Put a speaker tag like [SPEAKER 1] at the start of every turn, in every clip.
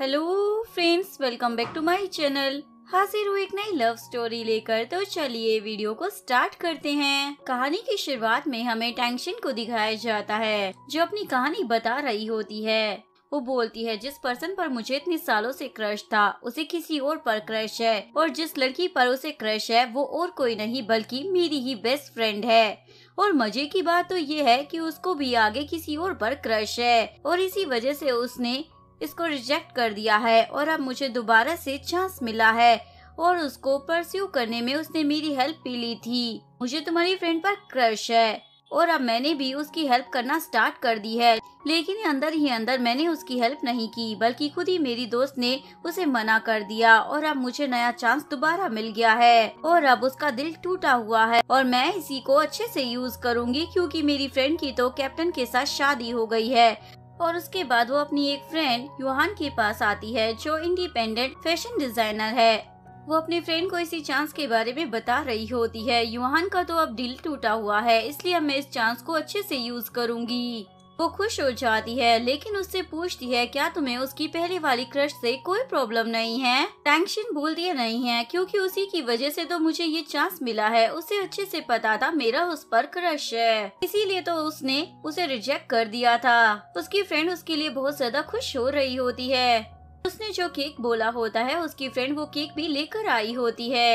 [SPEAKER 1] Hello friends welcome back to my channel हाजिर हूँ एक नई लव स्टोरी लेकर तो चलिए वीडियो को स्टार्ट करते हैं कहानी की शुरुआत में हमें टेंशन को दिखाया जाता है जो अपनी कहानी बता रही होती है वो बोलती है जिस पर्सन पर मुझे इतने सालों से क्रश था उसे किसी और पर क्रश है और जिस लड़की पर उसे क्रश है वो और कोई नहीं बल्कि मेरी ही बेस्ट फ्रेंड है और मजे की बात तो ये है कि उसको भी आगे किसी और पर क्रश है और इसी वजह से उसने इसको रिजेक्ट कर दिया है और अब मुझे दोबारा से चांस मिला है और उसको परस्यू करने में उसने मेरी हेल्प पी ली थी मुझे तुम्हारी फ्रेंड पर क्रश है और अब मैंने भी उसकी हेल्प करना स्टार्ट कर दी है लेकिन अंदर ही अंदर मैंने उसकी हेल्प नहीं की बल्कि खुद ही मेरी दोस्त ने उसे मना कर दिया और अब मुझे नया चांस दोबारा मिल गया है और अब उसका दिल टूटा हुआ है और मैं इसी को अच्छे से यूज करूंगी क्योंकि मेरी फ्रेंड की तो कैप्टन के साथ शादी हो गई है और उसके बाद वो अपनी एक फ्रेंड युहान के पास आती है जो इंडिपेंडेंट फैशन डिजाइनर है वो अपने फ्रेंड को इसी चांस के बारे में बता रही होती है युहान का तो अब दिल टूटा हुआ है इसलिए मैं इस चांस को अच्छे से यूज करूंगी वो खुश हो जाती है लेकिन उससे पूछती है क्या तुम्हें उसकी पहले वाली क्रश से कोई प्रॉब्लम नहीं है टैंक्शन भूल दिए नहीं है क्योंकि उसी की वजह से तो मुझे ये चांस मिला है उसे अच्छे से पता था मेरा उस पर क्रश है इसीलिए तो उसने उसे रिजेक्ट कर दिया था उसकी फ्रेंड उसके लिए बहुत ज्यादा खुश हो रही होती है उसने जो केक बोला होता है उसकी फ्रेंड वो केक भी लेकर आई होती है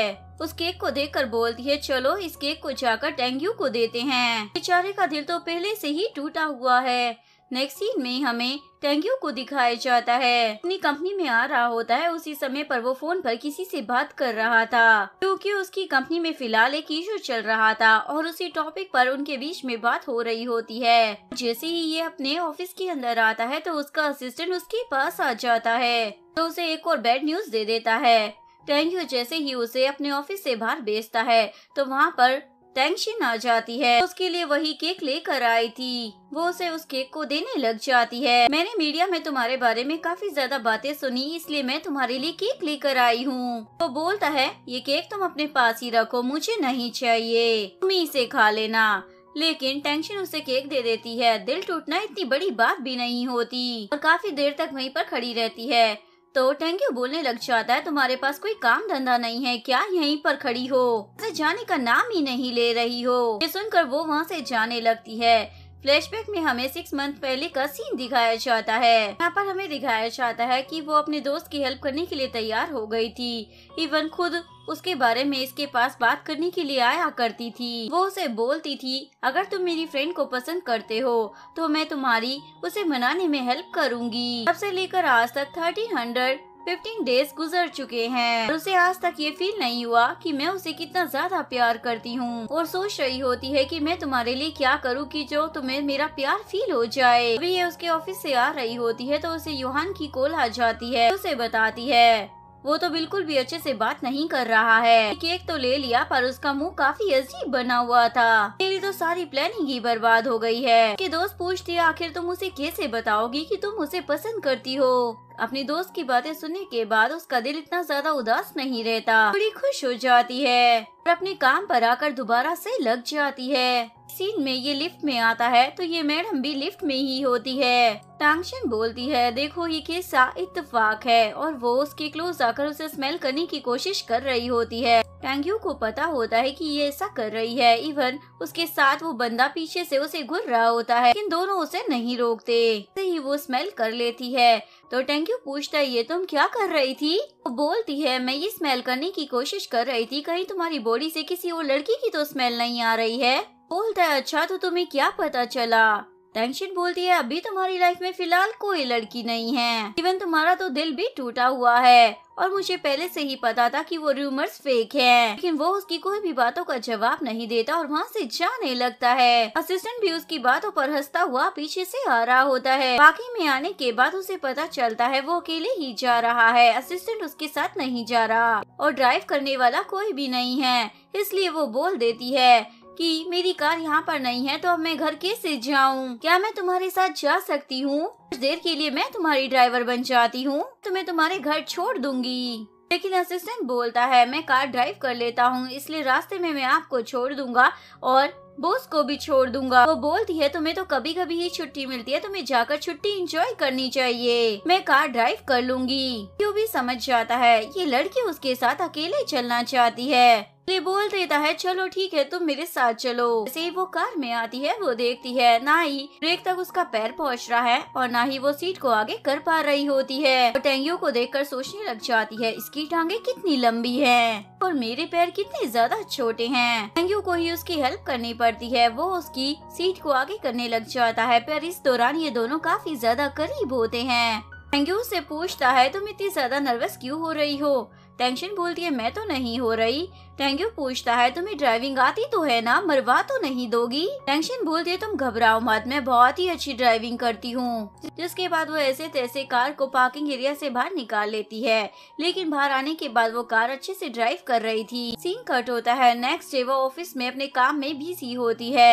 [SPEAKER 1] उस केक को देखकर बोलती है चलो इस केक को जाकर डेंगू को देते हैं बेचारे का दिल तो पहले से ही टूटा हुआ है नेक्स्ट सीन में हमें टेंग्यू को दिखाया जाता है अपनी कंपनी में आ रहा होता है उसी समय पर वो फोन पर किसी से बात कर रहा था क्योंकि उसकी कंपनी में फिलहाल एक इशू चल रहा था और उसी टॉपिक पर उनके बीच में बात हो रही होती है जैसे ही ये अपने ऑफिस के अंदर आता है तो उसका असिस्टेंट उसके पास आ जाता है तो उसे एक और बैड न्यूज दे देता है टेंग्यू जैसे ही उसे अपने ऑफिस से बाहर भेजता है तो वहाँ पर टेंशन आ जाती है उसके लिए वही केक लेकर आई थी वो उसे उस केक को देने लग जाती है मैंने मीडिया में तुम्हारे बारे में काफी ज्यादा बातें सुनी इसलिए मैं तुम्हारे लिए केक लेकर आई हूँ वो तो बोलता है ये केक तुम अपने पास ही रखो मुझे नहीं चाहिए तुम ही इसे खा लेना लेकिन टेंशन उसे केक दे देती है दिल टूटना इतनी बड़ी बात भी नहीं होती और काफी देर तक वहीं पर खड़ी रहती है तो टेंग्यू बोलने लग जाता है तुम्हारे पास कोई काम धंधा नहीं है क्या यहीं पर खड़ी हो जाने का नाम ही नहीं ले रही हो ये सुनकर वो वहाँ से जाने लगती है फ्लैशबैक में हमें सिक्स मंथ पहले का सीन दिखाया जाता है यहाँ पर हमें दिखाया जाता है कि वो अपने दोस्त की हेल्प करने के लिए तैयार हो गई थी इवन खुद उसके बारे में इसके पास बात करने के लिए आया करती थी वो उसे बोलती थी अगर तुम मेरी फ्रेंड को पसंद करते हो तो मैं तुम्हारी उसे मनाने में हेल्प करूंगी तब से लेकर आज तक थर्टीन हंड्रेड फिफ्टीन डेज गुजर चुके हैं और उसे आज तक ये फील नहीं हुआ कि मैं उसे कितना ज्यादा प्यार करती हूँ और सोच रही होती है कि मैं तुम्हारे लिए क्या करूँ कि जो तुम्हें मेरा प्यार फील हो जाए अभी ये उसके ऑफिस से आ रही होती है तो उसे युहान की कॉल आ जाती है उसे बताती है वो तो बिल्कुल भी अच्छे से बात नहीं कर रहा है केक तो ले लिया पर उसका मुंह काफी अजीब बना हुआ था मेरी तो सारी प्लानिंग ही बर्बाद हो गई है कि दोस्त पूछती है आखिर तुम उसे कैसे बताओगी कि तुम उसे पसंद करती हो अपनी दोस्त की बातें सुनने के बाद उसका दिल इतना ज्यादा उदास नहीं रहता बड़ी खुश हो जाती है और अपने काम पर आकर दोबारा से लग जाती है सीन में ये लिफ्ट में आता है तो ये मैडम भी लिफ्ट में ही होती है टांगशन बोलती है देखो ये किस्सा इतफाक है और वो उसके क्लोज आकर उसे स्मेल करने की कोशिश कर रही होती है टैंग्यू को पता होता है कि ये ऐसा कर रही है इवन उसके साथ वो बंदा पीछे से उसे घुर रहा होता है लेकिन दोनों उसे नहीं रोकते ही वो स्मेल कर लेती है तो टैंक्यू पूछता है ये तुम क्या कर रही थी वो बोलती है मैं ये स्मेल करने की कोशिश कर रही थी कहीं तुम्हारी बॉडी से किसी और लड़की की तो स्मेल नहीं आ रही है बोलता है अच्छा तो तुम्हें क्या पता चला टेंशन बोलती है अभी तुम्हारी लाइफ में फिलहाल कोई लड़की नहीं है इवन तुम्हारा तो दिल भी टूटा हुआ है और मुझे पहले से ही पता था कि वो रूमर्स फेक हैं। लेकिन वो उसकी कोई भी बातों का जवाब नहीं देता और वहाँ से जाने लगता है असिस्टेंट भी उसकी बातों पर हंसता हुआ पीछे से आ रहा होता है बाकी में आने के बाद उसे पता चलता है वो अकेले ही जा रहा है असिस्टेंट उसके साथ नहीं जा रहा और ड्राइव करने वाला कोई भी नहीं है इसलिए वो बोल देती है कि मेरी कार यहाँ पर नहीं है तो अब मैं घर कैसे जाऊँ क्या मैं तुम्हारे साथ जा सकती हूँ कुछ देर के लिए मैं तुम्हारी ड्राइवर बन जाती हूँ तो मैं तुम्हारे घर छोड़ दूंगी लेकिन असिस्टेंट बोलता है मैं कार ड्राइव कर लेता हूँ इसलिए रास्ते में मैं आपको छोड़ दूंगा और बोस को भी छोड़ दूंगा वो बोलती है तुम्हें तो कभी कभी ही छुट्टी मिलती है तुम्हें जाकर छुट्टी इंजॉय करनी चाहिए मैं कार ड्राइव कर लूंगी क्यों भी समझ जाता है ये लड़की उसके साथ अकेले चलना चाहती है तो ये बोल देता है चलो ठीक है तुम मेरे साथ चलो जैसे ही वो कार में आती है वो देखती है ना ही ब्रेक तक उसका पैर पहुंच रहा है और ना ही वो सीट को आगे कर पा रही होती है तो टैंगियों को देखकर सोचने लग जाती है इसकी टांगे कितनी लंबी है और मेरे पैर कितने ज्यादा छोटे हैं टेंगियों को ही उसकी हेल्प करनी पड़ती है वो उसकी सीट को आगे करने लग जाता है पर इस दौरान ये दोनों काफी ज्यादा करीब होते हैं टेंगियो से पूछता है तुम इतनी ज्यादा नर्वस क्यूँ हो रही हो टेंशन बोलती है मैं तो नहीं हो रही टेंग्यू पूछता है तुम्हें ड्राइविंग आती तो है ना मरवा तो नहीं दोगी टेंशन बोलते तुम घबराओ मत मैं बहुत ही अच्छी ड्राइविंग करती हूँ जिसके बाद वो ऐसे तैसे कार को पार्किंग एरिया से बाहर निकाल लेती है लेकिन बाहर आने के बाद वो कार अच्छे से ड्राइव कर रही थी सीन कट होता है नेक्स्ट डे वो ऑफिस में अपने काम में बिजी होती है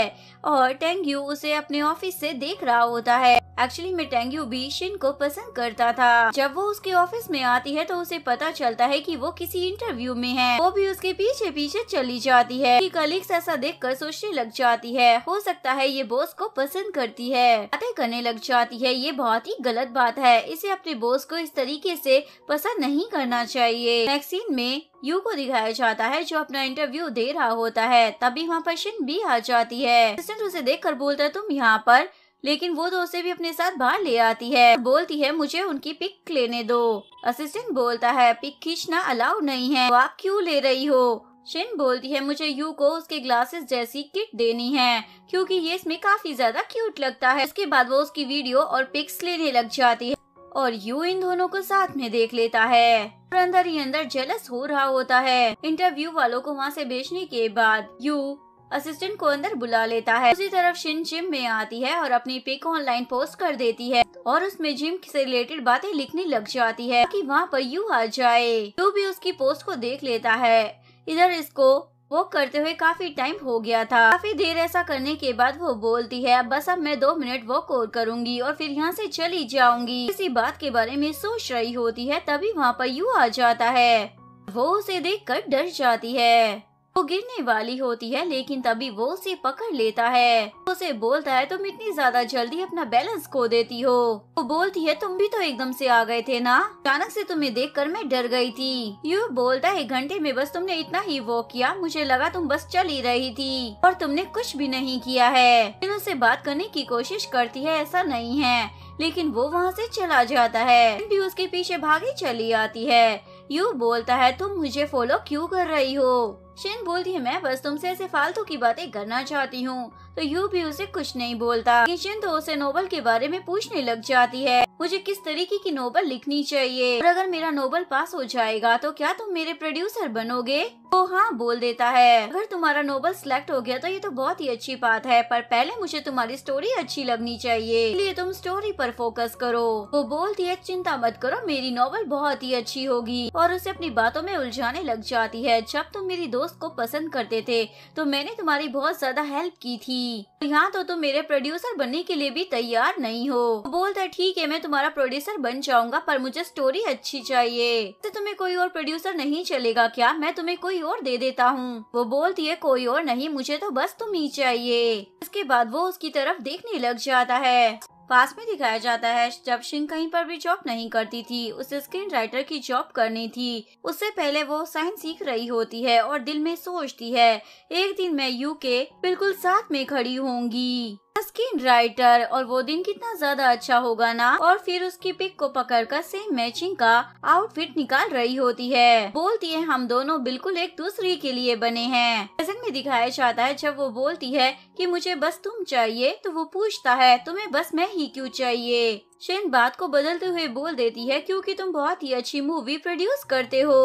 [SPEAKER 1] और टेंग्यू उसे अपने ऑफिस से देख रहा होता है एक्चुअली में टेंग्यू भी शिन को पसंद करता था जब वो उसके ऑफिस में आती है तो उसे पता चलता है कि वो किसी इंटरव्यू में है वो भी उसके पीछे पीछे पीछे चली जाती है कलीग्स ऐसा देख कर सोचने लग जाती है हो सकता है ये बॉस को पसंद करती है बातें करने लग जाती है ये बहुत ही गलत बात है इसे अपने बॉस को इस तरीके से पसंद नहीं करना चाहिए मैगजीन में यू को दिखाया जाता है जो अपना इंटरव्यू दे रहा होता है तभी वहाँ पर शिन भी आ जाती है उसे देख कर बोलता है तुम यहाँ पर लेकिन वो तो उसे भी अपने साथ बाहर ले आती है बोलती है मुझे उनकी पिक लेने दो असिस्टेंट बोलता है पिक खींचना अलाउ नहीं है आप क्यों ले रही हो शिन बोलती है मुझे यू को उसके ग्लासेस जैसी किट देनी है क्योंकि ये इसमें काफी ज्यादा क्यूट लगता है उसके बाद वो उसकी वीडियो और पिक्स लेने लग जाती है और यू इन दोनों को साथ में देख लेता है और अंदर ही अंदर जेलस हो रहा होता है इंटरव्यू वालों को वहाँ से भेजने के बाद यू असिस्टेंट को अंदर बुला लेता है उसी तरफ शिन जिम में आती है और अपनी पिक ऑनलाइन पोस्ट कर देती है और उसमें जिम से रिलेटेड बातें लिखने लग जाती है कि वहाँ पर यू आ जाए यू भी उसकी पोस्ट को देख लेता है इधर इसको वो करते हुए काफी टाइम हो गया था काफी देर ऐसा करने के बाद वो बोलती है बस अब मैं दो मिनट वॉक और करूंगी और फिर यहाँ से चली जाऊंगी किसी बात के बारे में सोच रही होती है तभी वहाँ पर यू आ जाता है वो उसे देख कर डर जाती है वो गिरने वाली होती है लेकिन तभी वो उसे पकड़ लेता है उसे बोलता है तुम इतनी ज्यादा जल्दी अपना बैलेंस खो देती हो वो बोलती है तुम भी तो एकदम से आ गए थे ना अचानक से तुम्हें देख कर मैं डर गई थी यू बोलता है घंटे में बस तुमने इतना ही वॉक किया मुझे लगा तुम बस चल ही रही थी और तुमने कुछ भी नहीं किया है फिर उससे बात करने की कोशिश करती है ऐसा नहीं है लेकिन वो वहाँ से चला जाता है भी उसके पीछे भागी चली आती है यू बोलता है तुम मुझे फॉलो क्यों कर रही हो शिन बोलती है मैं बस तुमसे ऐसे फालतू की बातें करना चाहती हूँ तो यू भी उसे कुछ नहीं बोलता लेकिन शिन तो उसे नोबल के बारे में पूछने लग जाती है मुझे किस तरीके की नोबल लिखनी चाहिए और अगर मेरा नोबल पास हो जाएगा तो क्या तुम मेरे प्रोड्यूसर बनोगे वो तो हाँ बोल देता है अगर तुम्हारा नोबल सिलेक्ट हो गया तो ये तो बहुत ही अच्छी बात है पर पहले मुझे तुम्हारी स्टोरी अच्छी लगनी चाहिए इसलिए तुम स्टोरी पर फोकस करो वो बोलती है चिंता मत करो मेरी नोबल बहुत ही अच्छी होगी और उसे अपनी बातों में उलझाने लग जाती है जब तुम मेरी दोस्त को पसंद करते थे तो मैंने तुम्हारी बहुत ज्यादा हेल्प की थी यहाँ तो तुम मेरे प्रोड्यूसर बनने के लिए भी तैयार नहीं हो बोलता ठीक है मैं तुम्हारा प्रोड्यूसर बन जाऊंगा पर मुझे स्टोरी अच्छी चाहिए तो तुम्हें कोई और प्रोड्यूसर नहीं चलेगा क्या मैं तुम्हें कोई और दे देता हूँ वो बोलती है कोई और नहीं मुझे तो बस तुम ही चाहिए इसके बाद वो उसकी तरफ देखने लग जाता है पास में दिखाया जाता है जब सिंह कहीं पर भी जॉब नहीं करती थी उसे स्क्रीन राइटर की जॉब करनी थी उससे पहले वो साइंस सीख रही होती है और दिल में सोचती है एक दिन मैं यू के बिल्कुल साथ में खड़ी होंगी स्क्रीन राइटर और वो दिन कितना ज्यादा अच्छा होगा ना और फिर उसकी पिक को पकड़कर सेम मैचिंग का आउटफिट निकाल रही होती है बोलती है हम दोनों बिल्कुल एक दूसरे के लिए बने हैं प्रेजेंट में दिखाया जाता है जब वो बोलती है कि मुझे बस तुम चाहिए तो वो पूछता है तुम्हें बस मैं ही क्यों चाहिए शेन बात को बदलते हुए बोल देती है क्योंकि तुम बहुत ही अच्छी मूवी प्रोड्यूस करते हो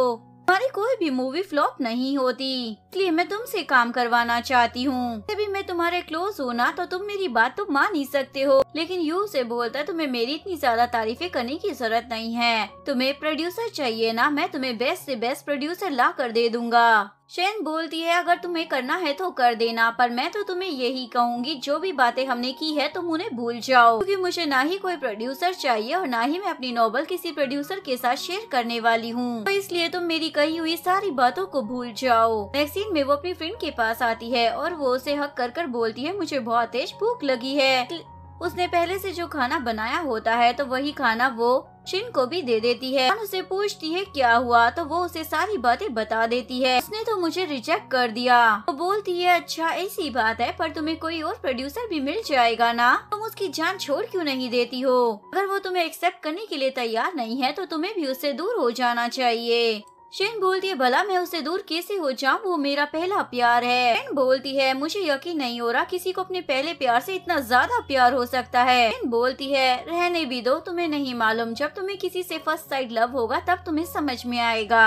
[SPEAKER 1] हमारी कोई भी मूवी फ्लॉप नहीं होती इसलिए मैं तुमसे काम करवाना चाहती हूँ तभी मैं तुम्हारे क्लोज हूँ ना तो तुम मेरी बात तो मान ही सकते हो लेकिन यू से बोलता तुम्हें मेरी इतनी ज्यादा तारीफे करने की जरूरत नहीं है तुम्हें प्रोड्यूसर चाहिए ना मैं तुम्हें बेस्ट से बेस्ट प्रोड्यूसर ला कर दे दूंगा शेन बोलती है अगर तुम्हें करना है तो कर देना पर मैं तो तुम्हें यही कहूंगी जो भी बातें हमने की है तुम उन्हें भूल जाओ क्योंकि मुझे ना ही कोई प्रोड्यूसर चाहिए और ना ही मैं अपनी नॉवल किसी प्रोड्यूसर के साथ शेयर करने वाली हूँ तो इसलिए तुम मेरी कही हुई सारी बातों को भूल जाओ मैक्सीन में वो अपनी फ्रेंड के पास आती है और वो उसे हक कर कर बोलती है मुझे बहुत तेज भूख लगी है उसने पहले से जो खाना बनाया होता है तो वही खाना वो शिन को भी दे देती है उसे पूछती है क्या हुआ तो वो उसे सारी बातें बता देती है उसने तो मुझे रिजेक्ट कर दिया वो बोलती है अच्छा ऐसी बात है पर तुम्हें कोई और प्रोड्यूसर भी मिल जाएगा ना तुम उसकी जान छोड़ क्यों नहीं देती हो अगर वो तुम्हें एक्सेप्ट करने के लिए तैयार नहीं है तो तुम्हें भी उससे दूर हो जाना चाहिए शेन बोलती है भला मैं उसे दूर कैसे हो जाऊं वो मेरा पहला प्यार है शेन बोलती है मुझे यकीन नहीं हो रहा किसी को अपने पहले प्यार से इतना ज्यादा प्यार हो सकता है शेन बोलती है रहने भी दो तुम्हें नहीं मालूम जब तुम्हें किसी से फर्स्ट साइड लव होगा तब तुम्हें समझ में आएगा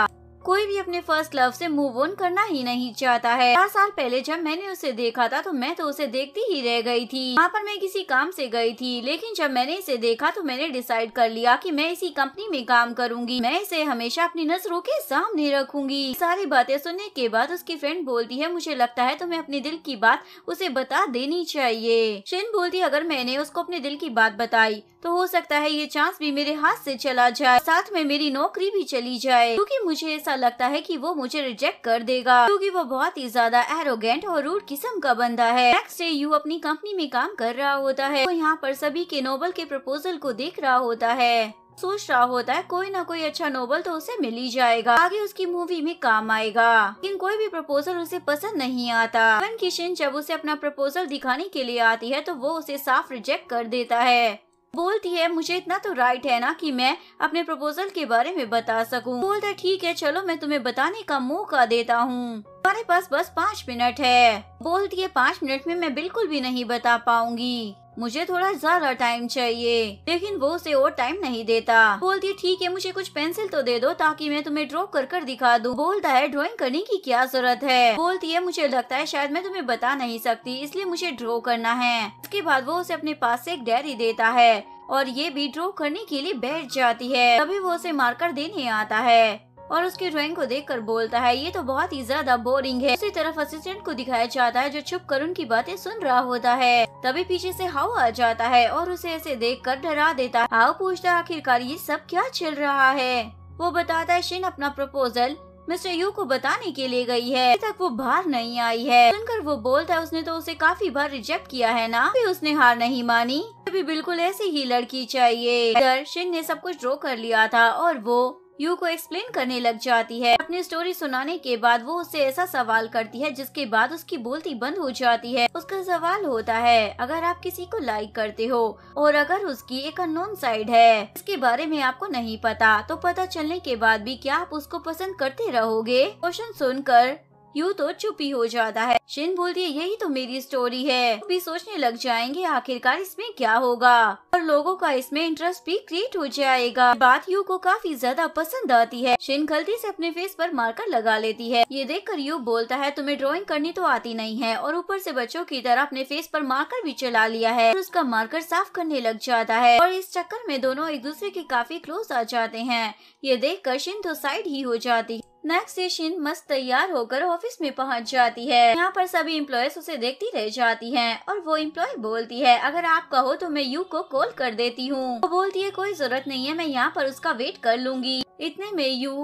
[SPEAKER 1] कोई भी अपने फर्स्ट लव से मूव ऑन करना ही नहीं चाहता है चार साल पहले जब मैंने उसे देखा था तो मैं तो उसे देखती ही रह गई थी वहाँ पर मैं किसी काम से गई थी लेकिन जब मैंने इसे देखा तो मैंने डिसाइड कर लिया कि मैं इसी कंपनी में काम करूंगी मैं इसे हमेशा अपनी नजरों के सामने रखूंगी सारी बातें सुनने के बाद उसकी फ्रेंड बोलती है मुझे लगता है तुम्हें अपने दिल की बात उसे बता देनी चाहिए शिन बोलती अगर मैंने उसको अपने दिल की बात बताई तो हो सकता है ये चांस भी मेरे हाथ से चला जाए साथ में मेरी नौकरी भी चली जाए क्योंकि मुझे ऐसा ऐसा लगता है कि वो मुझे रिजेक्ट कर देगा क्योंकि वो बहुत ही ज्यादा एरोगेंट और रूड किस्म का बंदा है नेक्स्ट डे यू अपनी कंपनी में काम कर रहा होता है वो यहाँ पर सभी के नोबल के प्रपोजल को देख रहा होता है सोच रहा होता है कोई ना कोई अच्छा नोबल तो उसे मिल ही जाएगा आगे उसकी मूवी में काम आएगा लेकिन कोई भी प्रपोजल उसे पसंद नहीं आता वन किशन जब उसे अपना प्रपोजल दिखाने के लिए आती है तो वो उसे साफ रिजेक्ट कर देता है बोलती है मुझे इतना तो राइट है ना कि मैं अपने प्रपोजल के बारे में बता सकूं। बोलता है ठीक है चलो मैं तुम्हें बताने का मौका देता हूँ हमारे पास बस पाँच मिनट है बोलती है पाँच मिनट में मैं बिल्कुल भी नहीं बता पाऊंगी मुझे थोड़ा ज्यादा टाइम चाहिए लेकिन वो उसे और टाइम नहीं देता बोलती है ठीक है मुझे कुछ पेंसिल तो दे दो ताकि मैं तुम्हें ड्रॉ कर कर दिखा दूँ बोलता है ड्रॉइंग करने की क्या जरूरत है बोलती है मुझे लगता है शायद मैं तुम्हें बता नहीं सकती इसलिए मुझे ड्रॉ करना है उसके बाद वो उसे अपने पास ऐसी एक डायरी देता है और ये भी ड्रॉ करने के लिए बैठ जाती है तभी वो उसे मार्कर देने आता है और उसकी ड्राइंग को देखकर बोलता है ये तो बहुत ही ज्यादा बोरिंग है उसी तरफ असिस्टेंट को दिखाया जाता है जो छुप कर उनकी बातें सुन रहा होता है तभी पीछे से हाउ आ जाता है और उसे ऐसे देख कर डरा देता है हाउ पूछता है आखिरकार ये सब क्या चल रहा है वो बताता है शिन अपना प्रपोजल मिस्टर यू को बताने के लिए गई है अभी तक वो बाहर नहीं आई है सुनकर वो बोलता है उसने तो उसे काफी बार रिजेक्ट किया है ना भी उसने हार नहीं मानी अभी बिल्कुल ऐसी ही लड़की चाहिए शिन ने सब कुछ ड्रॉ कर लिया था और वो यू को एक्सप्लेन करने लग जाती है अपनी स्टोरी सुनाने के बाद वो उससे ऐसा सवाल करती है जिसके बाद उसकी बोलती बंद हो जाती है उसका सवाल होता है अगर आप किसी को लाइक करते हो और अगर उसकी एक अननोन साइड है इसके बारे में आपको नहीं पता तो पता चलने के बाद भी क्या आप उसको पसंद करते रहोगे क्वेश्चन सुनकर यू तो चुप ही हो जाता है शिन बोलती है यही तो मेरी स्टोरी है भी सोचने लग जाएंगे आखिरकार इसमें क्या होगा और लोगों का इसमें इंटरेस्ट भी क्रिएट हो जाएगा बात यू को काफी ज्यादा पसंद आती है शिन गलती से अपने फेस पर मार्कर लगा लेती है ये कर यू बोलता है तुम्हें ड्रॉइंग करनी तो आती नहीं है और ऊपर ऐसी बच्चों की तरह अपने फेस आरोप मार्कर भी चला लिया है उसका मार्कर साफ करने लग जाता है और इस चक्कर में दोनों एक दूसरे के काफी क्लोज आ जाते हैं ये देख कर शिन तो साइड ही हो जाती है नेक्स्ट डे शिन मस्त तैयार होकर ऑफिस में पहुंच जाती है यहाँ पर सभी इम्प्लॉयज उसे देखती रह जाती हैं और वो इम्प्लॉय बोलती है अगर आप कहो तो मैं यू को कॉल कर देती हूँ वो बोलती है कोई जरूरत नहीं है मैं यहाँ पर उसका वेट कर लूंगी इतने में यू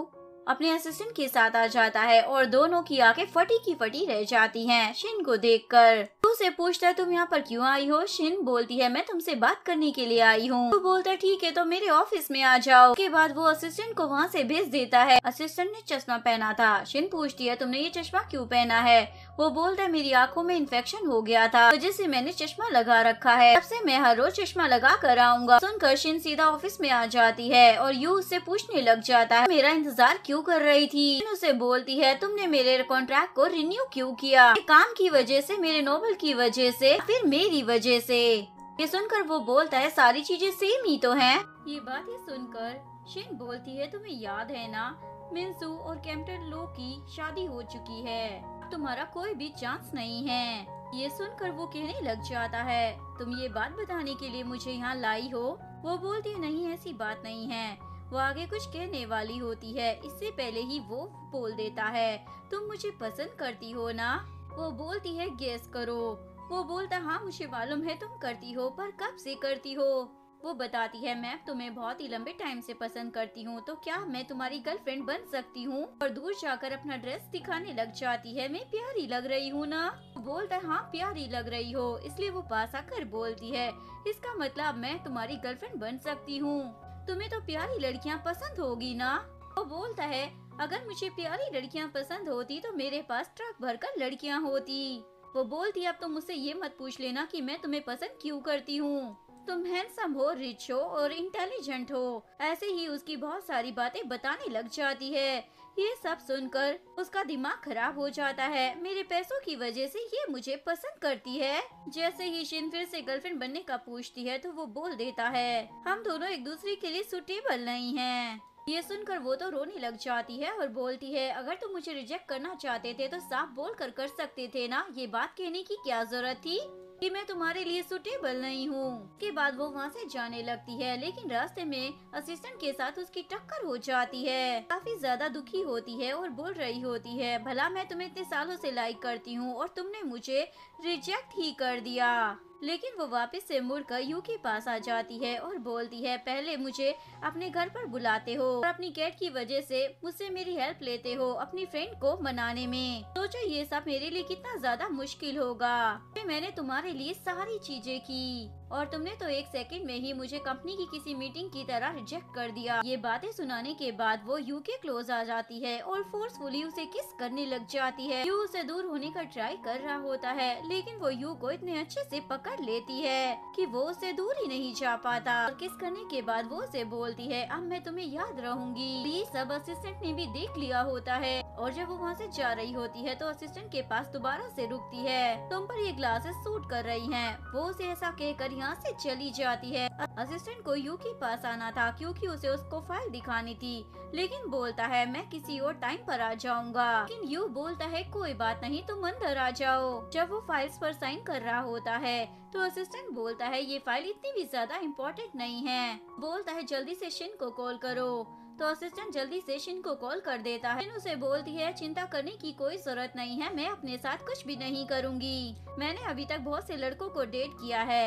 [SPEAKER 1] अपने असिस्टेंट के साथ आ जाता है और दोनों की आंखें फटी की फटी रह जाती हैं शिन को देखकर तू उसे पूछता है तुम यहाँ पर क्यों आई हो शिन बोलती है मैं तुमसे बात करने के लिए आई हूँ तू बोलता है ठीक है तो मेरे ऑफिस में आ जाओ के बाद वो असिस्टेंट को वहाँ से भेज देता है असिस्टेंट ने चश्मा पहना था शिन पूछती है तुमने ये चश्मा क्यूँ पहना है वो बोलता है मेरी आंखों में इन्फेक्शन हो गया था वजह से मैंने चश्मा लगा रखा है तब से मैं हर रोज चश्मा लगा कर आऊंगा सुनकर शिन सीधा ऑफिस में आ जाती है और यू उससे पूछने लग जाता है मेरा इंतजार क्यूँ कर रही थी उसे बोलती है तुमने मेरे कॉन्ट्रैक्ट को रिन्यू क्यूँ किया काम की वजह ऐसी मेरे नोबल की वजह ऐसी फिर मेरी वजह ऐसी ये सुनकर वो बोलता है सारी चीजें सेम ही तो हैं। ये बातें सुनकर शिन बोलती है तुम्हें याद है ना मिनसू और कैम्पटन लो की शादी हो चुकी है तुम्हारा कोई भी चांस नहीं है ये सुनकर वो कहने लग जाता है तुम ये बात बताने के लिए मुझे यहाँ लाई हो वो बोलती नहीं ऐसी बात नहीं है वो आगे कुछ कहने वाली होती है इससे पहले ही वो बोल देता है तुम मुझे पसंद करती हो ना वो बोलती है गैस करो वो बोलता हाँ मुझे मालूम है तुम करती हो पर कब से करती हो वो बताती है मैं तुम्हें बहुत ही लंबे टाइम से पसंद करती हूँ तो क्या मैं तुम्हारी गर्लफ्रेंड बन सकती हूँ और दूर जाकर अपना ड्रेस दिखाने लग जाती है मैं प्यारी लग रही हूँ ना बोलता है हाँ प्यारी लग रही हो इसलिए वो पास आकर बोलती है इसका मतलब मैं तुम्हारी गर्लफ्रेंड बन सकती हूँ तुम्हें तो प्यारी लड़कियाँ पसंद होगी ना वो बोलता है अगर मुझे प्यारी लड़कियाँ पसंद होती तो मेरे पास ट्रक भर कर लड़कियाँ होती वो बोलती अब तुम तो मुझसे ये मत पूछ लेना कि मैं तुम्हें पसंद क्यों करती हूँ तुम हैंडसम हो रिच हो और इंटेलिजेंट हो ऐसे ही उसकी बहुत सारी बातें बताने लग जाती है ये सब सुनकर उसका दिमाग खराब हो जाता है मेरे पैसों की वजह से ये मुझे पसंद करती है जैसे ही शिन फिर से गर्लफ्रेंड बनने का पूछती है तो वो बोल देता है हम दोनों एक दूसरे के लिए सुटेबल नहीं है ये सुनकर वो तो रोने लग जाती है और बोलती है अगर तुम मुझे रिजेक्ट करना चाहते थे तो साफ बोल कर कर सकते थे ना ये बात कहने की क्या जरूरत थी कि मैं तुम्हारे लिए सुटेबल नहीं हूँ के बाद वो वहाँ से जाने लगती है लेकिन रास्ते में असिस्टेंट के साथ उसकी टक्कर हो जाती है काफी ज्यादा दुखी होती है और बोल रही होती है भला मैं तुम्हें इतने सालों से लाइक करती हूँ और तुमने मुझे रिजेक्ट ही कर दिया लेकिन वो वापस से मुड़कर यू के पास आ जाती है और बोलती है पहले मुझे अपने घर पर बुलाते हो और अपनी कैट की वजह से मुझसे मेरी हेल्प लेते हो अपनी फ्रेंड को मनाने में सोचो ये सब मेरे लिए कितना ज्यादा मुश्किल होगा मैंने तुम्हारे लिए सारी चीजें की और तुमने तो एक सेकंड में ही मुझे कंपनी की किसी मीटिंग की तरह रिजेक्ट कर दिया ये बातें सुनाने के बाद वो यू के क्लोज आ जाती है और फोर्सफुली उसे किस करने लग जाती है यू उसे दूर होने का ट्राई कर रहा होता है लेकिन वो यू को इतने अच्छे से पकड़ लेती है कि वो उसे दूर ही नहीं जा पाता और किस करने के बाद वो उसे बोलती है अब मैं तुम्हें याद रहूंगी प्लीज सब असिस्टेंट ने भी देख लिया होता है और जब वो वहाँ से जा रही होती है तो असिस्टेंट के पास दोबारा से रुकती है तुम पर ये ग्लासेस सूट कर रही है वो उसे ऐसा कहकर यहाँ से चली जाती है असिस्टेंट को यू के पास आना था क्योंकि उसे उसको फाइल दिखानी थी लेकिन बोलता है मैं किसी और टाइम पर आ जाऊंगा लेकिन यू बोलता है कोई बात नहीं तुम अंदर आ जाओ जब वो फाइल्स पर साइन कर रहा होता है तो असिस्टेंट बोलता है ये फाइल इतनी भी ज्यादा इम्पोर्टेंट नहीं है बोलता है जल्दी ऐसी शिन को कॉल करो तो असिस्टेंट जल्दी से शिन को कॉल कर देता है उसे बोलती है चिंता करने की कोई जरूरत नहीं है मैं अपने साथ कुछ भी नहीं करूँगी मैंने अभी तक बहुत से लड़कों को डेट किया है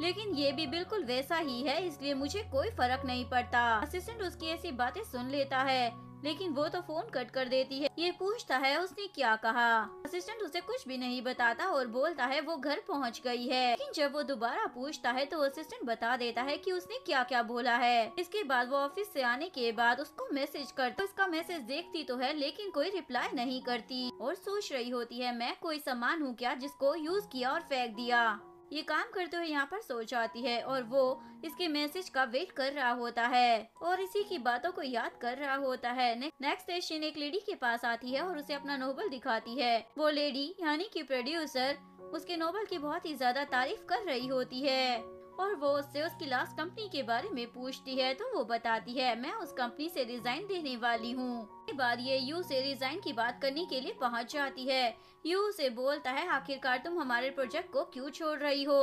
[SPEAKER 1] लेकिन ये भी बिल्कुल वैसा ही है इसलिए मुझे कोई फर्क नहीं पड़ता असिस्टेंट उसकी ऐसी बातें सुन लेता है लेकिन वो तो फोन कट कर देती है ये पूछता है उसने क्या कहा असिस्टेंट उसे कुछ भी नहीं बताता और बोलता है वो घर पहुंच गई है लेकिन जब वो दोबारा पूछता है तो असिस्टेंट बता देता है कि उसने क्या क्या बोला है इसके बाद वो ऑफिस से आने के बाद उसको मैसेज कर तो उसका मैसेज देखती तो है लेकिन कोई रिप्लाई नहीं करती और सोच रही होती है मैं कोई सामान हूँ क्या जिसको यूज किया और फेंक दिया ये काम करते हुए यहाँ पर सो जाती है और वो इसके मैसेज का वेट कर रहा होता है और इसी की बातों को याद कर रहा होता है नेक्स्ट डे शिन एक लेडी के पास आती है और उसे अपना नोबल दिखाती है वो लेडी यानी की प्रोड्यूसर उसके नोबल की बहुत ही ज्यादा तारीफ कर रही होती है और वो उससे उसकी लास्ट कंपनी के बारे में पूछती है तो वो बताती है मैं उस कंपनी से रिजाइन देने वाली हूँ के बाद ये यू से रिजाइन की बात करने के लिए पहुँच जाती है यू से बोलता है आखिरकार तुम हमारे प्रोजेक्ट को क्यों छोड़ रही हो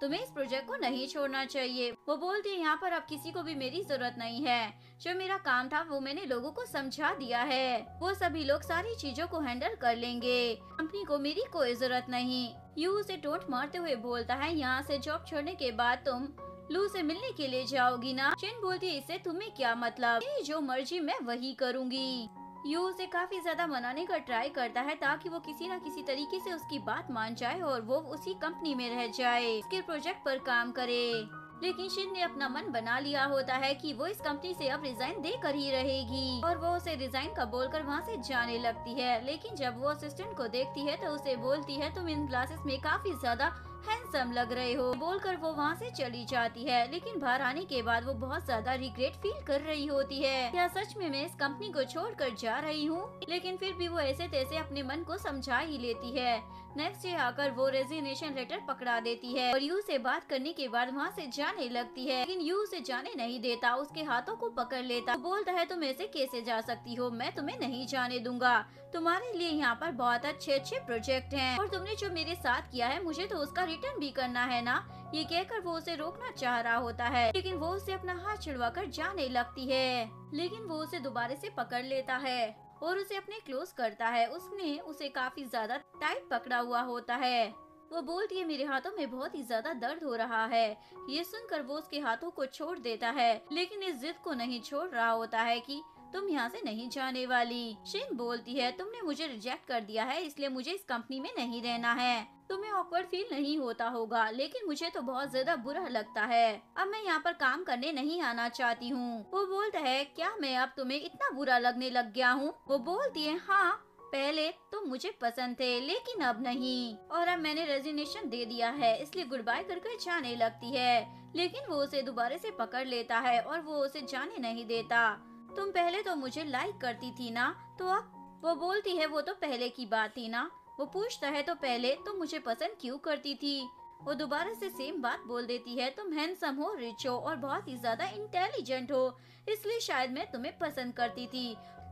[SPEAKER 1] तुम्हें इस प्रोजेक्ट को नहीं छोड़ना चाहिए वो बोलती है यहाँ पर अब किसी को भी मेरी जरूरत नहीं है जो मेरा काम था वो मैंने लोगों को समझा दिया है वो सभी लोग सारी चीजों को हैंडल कर लेंगे कंपनी को मेरी कोई जरूरत नहीं यू उसे टोट मारते हुए बोलता है यहाँ से जॉब छोड़ने के बाद तुम लू से मिलने के लिए जाओगी ना चिन बोलती है इससे तुम्हें क्या मतलब जो मर्जी मैं वही करूँगी यू उसे काफी ज्यादा मनाने का ट्राई करता है ताकि वो किसी न किसी तरीके से उसकी बात मान जाए और वो उसी कंपनी में रह जाए उसके प्रोजेक्ट पर काम करे लेकिन शिन ने अपना मन बना लिया होता है कि वो इस कंपनी से अब रिजाइन कर ही रहेगी और वो उसे रिजाइन का बोलकर वहाँ से जाने लगती है लेकिन जब वो असिस्टेंट को देखती है तो उसे बोलती है तुम इन क्लासेस में काफी ज्यादा हैंडसम लग रहे हो बोलकर वो वहाँ से चली जाती है लेकिन बाहर आने के बाद वो बहुत ज्यादा रिग्रेट फील कर रही होती है क्या सच में मैं इस कंपनी को छोड़कर जा रही हूँ लेकिन फिर भी वो ऐसे तैसे अपने मन को समझा ही लेती है नेक्स्ट डे आकर वो रेजिग्नेशन लेटर पकड़ा देती है और यू से बात करने के बाद वहाँ से जाने लगती है लेकिन यू उसे जाने नहीं देता उसके हाथों को पकड़ लेता तो बोलता है तुम ऐसे कैसे जा सकती हो मैं तुम्हें नहीं जाने दूंगा तुम्हारे लिए यहाँ पर बहुत अच्छे अच्छे प्रोजेक्ट हैं और तुमने जो मेरे साथ किया है मुझे तो उसका रिटर्न भी करना है ना ये कहकर वो उसे रोकना चाह रहा होता है लेकिन वो उसे अपना हाथ छिड़वा कर जाने लगती है लेकिन वो उसे दोबारा से पकड़ लेता है और उसे अपने क्लोज करता है उसने उसे काफी ज्यादा टाइट पकड़ा हुआ होता है वो बोलती है मेरे हाथों में बहुत ही ज्यादा दर्द हो रहा है ये सुनकर वो उसके हाथों को छोड़ देता है लेकिन इस जिद को नहीं छोड़ रहा होता है कि तुम यहाँ से नहीं जाने वाली शिन बोलती है तुमने मुझे रिजेक्ट कर दिया है इसलिए मुझे इस कंपनी में नहीं रहना है तुम्हें ऑकवर्ड फील नहीं होता होगा लेकिन मुझे तो बहुत ज्यादा बुरा लगता है अब मैं यहाँ पर काम करने नहीं आना चाहती हूँ वो बोलता है क्या मैं अब तुम्हें इतना बुरा लगने लग गया हूँ वो बोलती है हाँ पहले तो मुझे पसंद थे लेकिन अब नहीं और अब मैंने रेजिग्नेशन दे दिया है इसलिए गुड बाय कर जाने लगती है लेकिन वो उसे दोबारा से पकड़ लेता है और वो उसे जाने नहीं देता तुम पहले तो मुझे लाइक करती थी ना तो अब वो बोलती है वो तो पहले की बात थी ना वो पूछता है तो पहले तुम मुझे पसंद क्यों करती थी वो दोबारा से सेम बात बोल देती है तुम हैंडसम हो रिच हो और बहुत ही ज्यादा इंटेलिजेंट हो इसलिए शायद मैं तुम्हें पसंद करती थी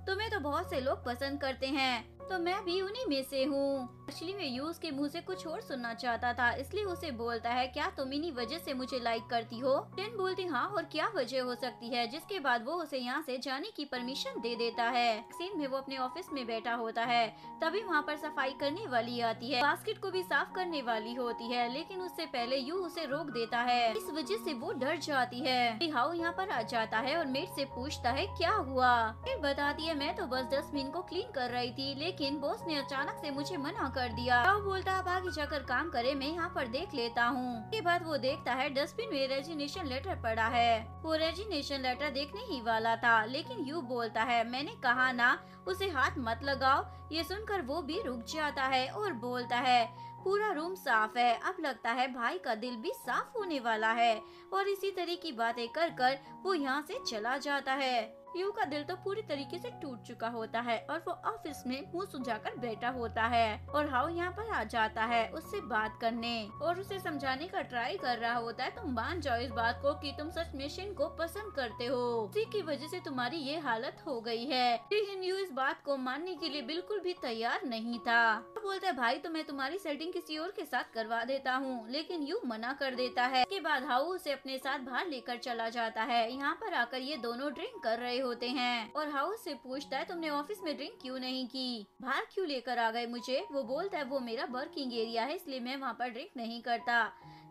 [SPEAKER 1] तुम्हें तो बहुत से लोग पसंद करते हैं तो मैं भी उन्हीं में से हूँ एक्चुअली में यू उसके मुँह से कुछ और सुनना चाहता था इसलिए उसे बोलता है क्या तुम इन्हीं वजह से मुझे लाइक करती हो टेन बोलती हाँ और क्या वजह हो सकती है जिसके बाद वो उसे यहाँ से जाने की परमिशन दे देता है सीन में वो अपने ऑफिस में बैठा होता है तभी वहाँ पर सफाई करने वाली आती है बास्केट को भी साफ करने वाली होती है लेकिन उससे पहले यू उसे रोक देता है इस वजह ऐसी वो डर जाती है हाउ यहाँ पर आ जाता है और मेट ऐसी पूछता है क्या हुआ फिर बताती है मैं तो बस डस्टबिन को क्लीन कर रही थी लेकिन लेकिन बॉस ने अचानक से मुझे मना कर दिया राहुल बोलता है आगे जाकर काम करे मैं यहाँ पर देख लेता हूँ के बाद वो देखता है डस्टबिन में रेजिनेशन लेटर पड़ा है वो रेजिनेशन लेटर देखने ही वाला था लेकिन यू बोलता है मैंने कहा ना उसे हाथ मत लगाओ ये सुनकर वो भी रुक जाता है और बोलता है पूरा रूम साफ है अब लगता है भाई का दिल भी साफ होने वाला है और इसी तरह की बातें कर कर वो यहाँ से चला जाता है यू का दिल तो पूरी तरीके से टूट चुका होता है और वो ऑफिस में मुंह सुझाकर बैठा होता है और हाउ यहाँ पर आ जाता है उससे बात करने और उसे समझाने का ट्राई कर रहा होता है तुम मान जाओ इस बात को कि तुम सच में शिन को पसंद करते हो उसी की वजह से तुम्हारी ये हालत हो गई है लेकिन यू इस बात को मानने के लिए बिल्कुल भी तैयार नहीं था तो बोलता है भाई तो मैं तुम्हारी सेटिंग किसी और के साथ करवा देता हूँ लेकिन यू मना कर देता है इसके बाद हाउ उसे अपने साथ बाहर लेकर चला जाता है यहाँ पर आकर ये दोनों ड्रिंक कर रहे रहे होते हैं और हाउस से पूछता है तुमने ऑफिस में ड्रिंक क्यों नहीं की बाहर क्यों लेकर आ गए मुझे वो बोलता है वो मेरा वर्किंग एरिया है इसलिए मैं वहाँ पर ड्रिंक नहीं करता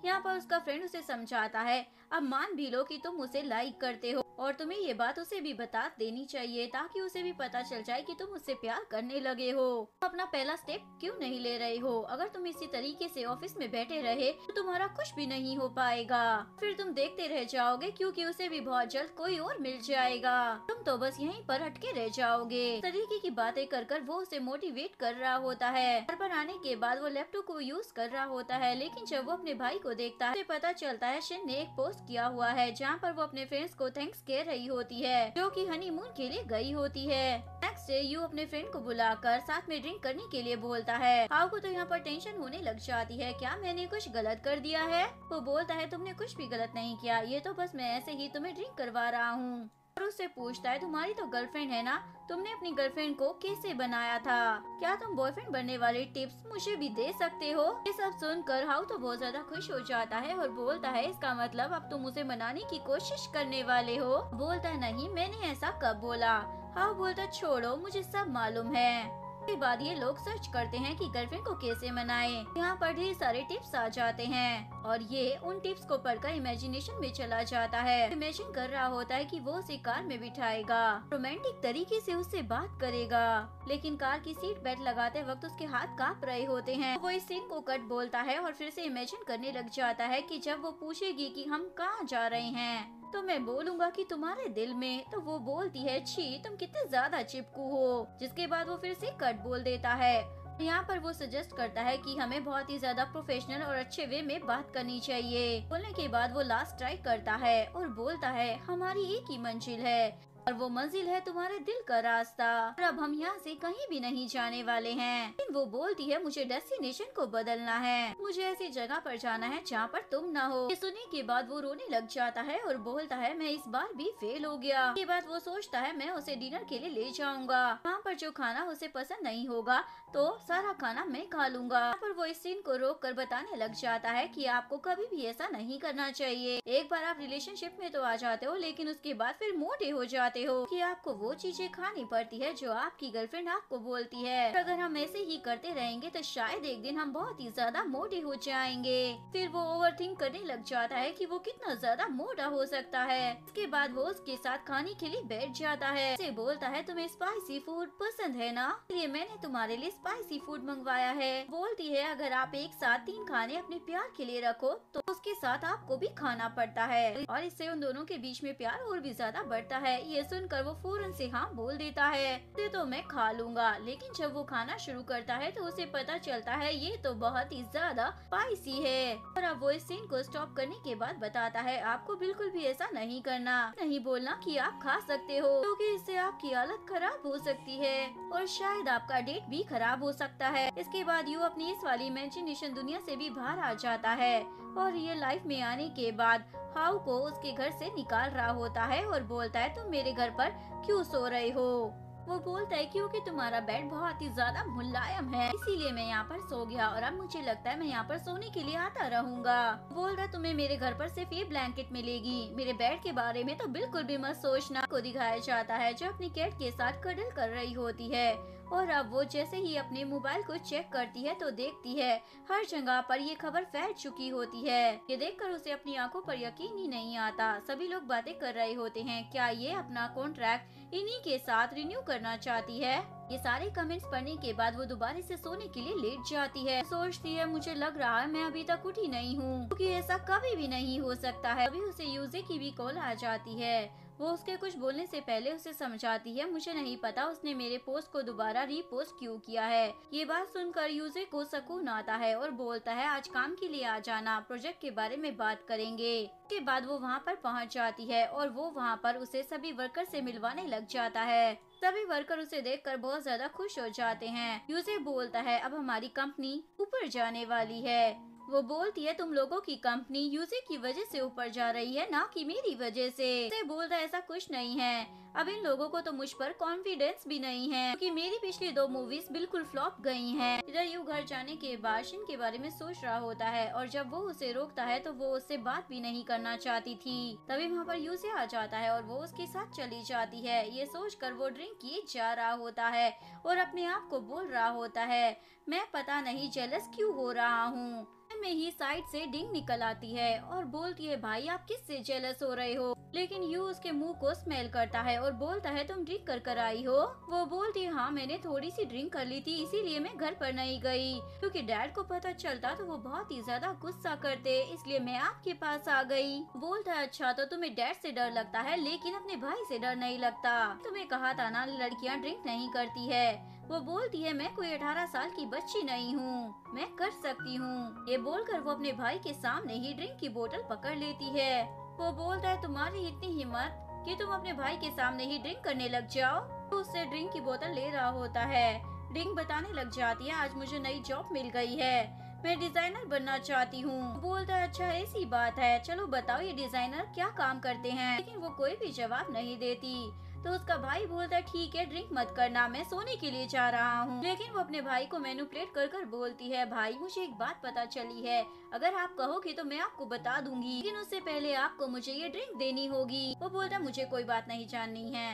[SPEAKER 1] यहाँ पर उसका फ्रेंड उसे समझाता है अब मान भी लो कि तुम उसे लाइक करते हो और तुम्हें ये बात उसे भी बता देनी चाहिए ताकि उसे भी पता चल जाए कि तुम उससे प्यार करने लगे हो तुम अपना पहला स्टेप क्यों नहीं ले रहे हो अगर तुम इसी तरीके से ऑफिस में बैठे रहे तो तुम्हारा कुछ भी नहीं हो पाएगा फिर तुम देखते रह जाओगे क्योंकि उसे भी बहुत जल्द कोई और मिल जाएगा तुम तो बस यहीं पर अटके रह जाओगे तरीके की बातें कर कर वो उसे मोटिवेट कर रहा होता है घर पर आने के बाद वो लैपटॉप को यूज कर रहा होता है लेकिन जब वो अपने भाई को देखता है पता चलता है शिन ने एक पोस्ट पोस्ट किया हुआ है जहाँ पर वो अपने फ्रेंड्स को थैंक्स कह रही होती है जो कि हनीमून के लिए गई होती है नेक्स्ट डे यू अपने फ्रेंड को बुलाकर साथ में ड्रिंक करने के लिए बोलता है हाउ को तो यहाँ पर टेंशन होने लग जाती है क्या मैंने कुछ गलत कर दिया है वो बोलता है तुमने कुछ भी गलत नहीं किया ये तो बस मैं ऐसे ही तुम्हें ड्रिंक करवा रहा हूँ और उससे पूछता है तुम्हारी तो गर्लफ्रेंड है ना तुमने अपनी गर्लफ्रेंड को कैसे बनाया था क्या तुम बॉयफ्रेंड बनने वाले टिप्स मुझे भी दे सकते हो ये सब सुनकर हाउ तो बहुत ज्यादा खुश हो जाता है और बोलता है इसका मतलब अब तुम उसे मनाने की कोशिश करने वाले हो बोलता नहीं मैंने ऐसा कब बोला हाउ बोलता छोड़ो मुझे सब मालूम है के बाद ये लोग सर्च करते हैं कि गर्लफ्रेंड को कैसे मनाएं। यहाँ पर ढेर सारे टिप्स आ जाते हैं और ये उन टिप्स को पढ़कर इमेजिनेशन में चला जाता है इमेजिन कर रहा होता है कि वो उसे कार में बिठाएगा रोमांटिक तरीके से उससे बात करेगा लेकिन कार की सीट बेल्ट लगाते वक्त उसके हाथ कांप रहे होते हैं वो इस सीन को कट बोलता है और फिर से इमेजिन करने लग जाता है कि जब वो पूछेगी कि हम कहाँ जा रहे हैं तो मैं बोलूँगा कि तुम्हारे दिल में तो वो बोलती है छी तुम कितने ज्यादा चिपकू हो जिसके बाद वो फिर से कट बोल देता है यहाँ पर वो सजेस्ट करता है कि हमें बहुत ही ज्यादा प्रोफेशनल और अच्छे वे में बात करनी चाहिए बोलने के बाद वो लास्ट ट्राई करता है और बोलता है हमारी एक ही मंजिल है और वो मंजिल है तुम्हारे दिल का रास्ता और अब हम यहाँ से कहीं भी नहीं जाने वाले हैं लेकिन वो बोलती है मुझे डेस्टिनेशन को बदलना है मुझे ऐसी जगह पर जाना है जहाँ पर तुम ना हो ये सुनने के बाद वो रोने लग जाता है और बोलता है मैं इस बार भी फेल हो गया के बाद वो सोचता है मैं उसे डिनर के लिए ले जाऊंगा वहाँ पर जो खाना उसे पसंद नहीं होगा तो सारा खाना मैं खा लूंगा पर वो इस सीन को रोक कर बताने लग जाता है कि आपको कभी भी ऐसा नहीं करना चाहिए एक बार आप रिलेशनशिप में तो आ जाते हो लेकिन उसके बाद फिर मोटे हो जाते जाते हो कि आपको वो चीजें खानी पड़ती है जो आपकी गर्लफ्रेंड आपको बोलती है अगर हम ऐसे ही करते रहेंगे तो शायद एक दिन हम बहुत ही ज्यादा मोटे हो जाएंगे फिर वो ओवर करने लग जाता है की कि वो कितना ज्यादा मोटा हो सकता है इसके बाद वो उसके साथ खाने के लिए बैठ जाता है उसे बोलता है तुम्हें स्पाइसी फूड पसंद है ना ये मैंने तुम्हारे लिए स्पाइसी फूड मंगवाया है बोलती है अगर आप एक साथ तीन खाने अपने प्यार के लिए रखो तो उसके साथ आपको भी खाना पड़ता है और इससे उन दोनों के बीच में प्यार और भी ज्यादा बढ़ता है ये सुनकर वो फौरन से हाँ बोल देता है दे तो मैं खा लूंगा लेकिन जब वो खाना शुरू करता है तो उसे पता चलता है ये तो बहुत ही ज्यादा स्पाइसी है और अब वो इस सीन को स्टॉप करने के बाद बताता है आपको बिल्कुल भी ऐसा नहीं करना नहीं बोलना कि आप खा सकते हो क्योंकि तो इससे आपकी हालत खराब हो सकती है और शायद आपका डेट भी खराब हो सकता है इसके बाद यू अपनी इस वाली इमेजिनेशन दुनिया से भी बाहर आ जाता है और रियल लाइफ में आने के बाद हाउ को उसके घर से निकाल रहा होता है और बोलता है तुम मेरे घर पर क्यों सो रहे हो वो बोलता है क्योंकि तुम्हारा बेड बहुत ही ज्यादा मुलायम है इसीलिए मैं यहाँ पर सो गया और अब मुझे लगता है मैं यहाँ पर सोने के लिए आता रहूंगा बोल रहा तुम्हें मेरे घर पर सिर्फ ये ब्लैंकेट मिलेगी मेरे बेड के बारे में तो बिल्कुल भी मत सोचना को दिखाया जाता है जो अपनी कैट के साथ कडल कर रही होती है और अब वो जैसे ही अपने मोबाइल को चेक करती है तो देखती है हर जगह पर ये खबर फैल चुकी होती है ये देखकर उसे अपनी आंखों पर यकीन ही नहीं आता सभी लोग बातें कर रहे होते हैं क्या ये अपना कॉन्ट्रैक्ट इन्हीं के साथ रिन्यू करना चाहती है ये सारे कमेंट्स पढ़ने के बाद वो दोबारा से सोने के लिए लेट जाती है सोचती है मुझे लग रहा है मैं अभी तक उठी नहीं हूँ क्योंकि ऐसा कभी भी नहीं हो सकता है अभी उसे यूजे की भी कॉल आ जाती है वो उसके कुछ बोलने से पहले उसे समझाती है मुझे नहीं पता उसने मेरे पोस्ट को दोबारा रीपोस्ट क्यों किया है ये बात सुनकर यूजर को सुकून आता है और बोलता है आज काम के लिए आ जाना प्रोजेक्ट के बारे में बात करेंगे के बाद वो वहाँ पर पहुँच जाती है और वो वहाँ पर उसे सभी वर्कर से मिलवाने लग जाता है सभी वर्कर उसे देखकर बहुत ज्यादा खुश हो जाते हैं यूजर बोलता है अब हमारी कंपनी ऊपर जाने वाली है वो बोलती है तुम लोगों की कंपनी यूजी की वजह से ऊपर जा रही है ना कि मेरी वजह से ऐसी बोल रहा ऐसा कुछ नहीं है अब इन लोगों को तो मुझ पर कॉन्फिडेंस भी नहीं है क्योंकि मेरी पिछली दो मूवीज बिल्कुल फ्लॉप गई हैं। इधर यू घर जाने के बाद शिन के बारे में सोच रहा होता है और जब वो उसे रोकता है तो वो उससे बात भी नहीं करना चाहती थी तभी वहाँ पर से आ जाता है और वो उसके साथ चली जाती है ये सोच कर वो ड्रिंक किए जा रहा होता है और अपने आप को बोल रहा होता है मैं पता नहीं जेलस क्यूँ हो रहा हूँ में ही साइड से डिंग निकल आती है और बोलती है भाई आप किस से जेलस हो रहे हो लेकिन यू उसके मुंह को स्मेल करता है और बोलता है तुम ड्रिंक कर कर आई हो वो बोलती है हाँ मैंने थोड़ी सी ड्रिंक कर ली थी इसीलिए मैं घर पर नहीं गई क्योंकि डैड को पता चलता तो वो बहुत ही ज्यादा गुस्सा करते इसलिए मैं आपके पास आ गई बोलता है अच्छा तो तुम्हें डैड से डर लगता है लेकिन अपने भाई से डर नहीं लगता तुम्हें कहा था ना लड़कियाँ ड्रिंक नहीं करती है वो बोलती है मैं कोई अठारह साल की बच्ची नहीं हूँ मैं कर सकती हूँ ये बोलकर वो अपने भाई के सामने ही ड्रिंक की बोतल पकड़ लेती है वो बोलता है तुम्हारी इतनी हिम्मत कि तुम अपने भाई के सामने ही ड्रिंक करने लग जाओ तो उससे ड्रिंक की बोतल ले रहा होता है ड्रिंक बताने लग जाती है आज मुझे नई जॉब मिल गई है मैं डिजाइनर बनना चाहती हूँ बोलता है अच्छा ऐसी बात है चलो बताओ ये डिजाइनर क्या काम करते हैं लेकिन वो कोई भी जवाब नहीं देती तो उसका भाई बोलता है ठीक है ड्रिंक मत करना मैं सोने के लिए जा रहा हूँ लेकिन वो अपने भाई को मैनुपलेट कर कर बोलती है भाई मुझे एक बात पता चली है अगर आप कहोगे तो मैं आपको बता दूंगी लेकिन उससे पहले आपको मुझे ये ड्रिंक देनी होगी वो बोलता मुझे कोई बात नहीं जाननी है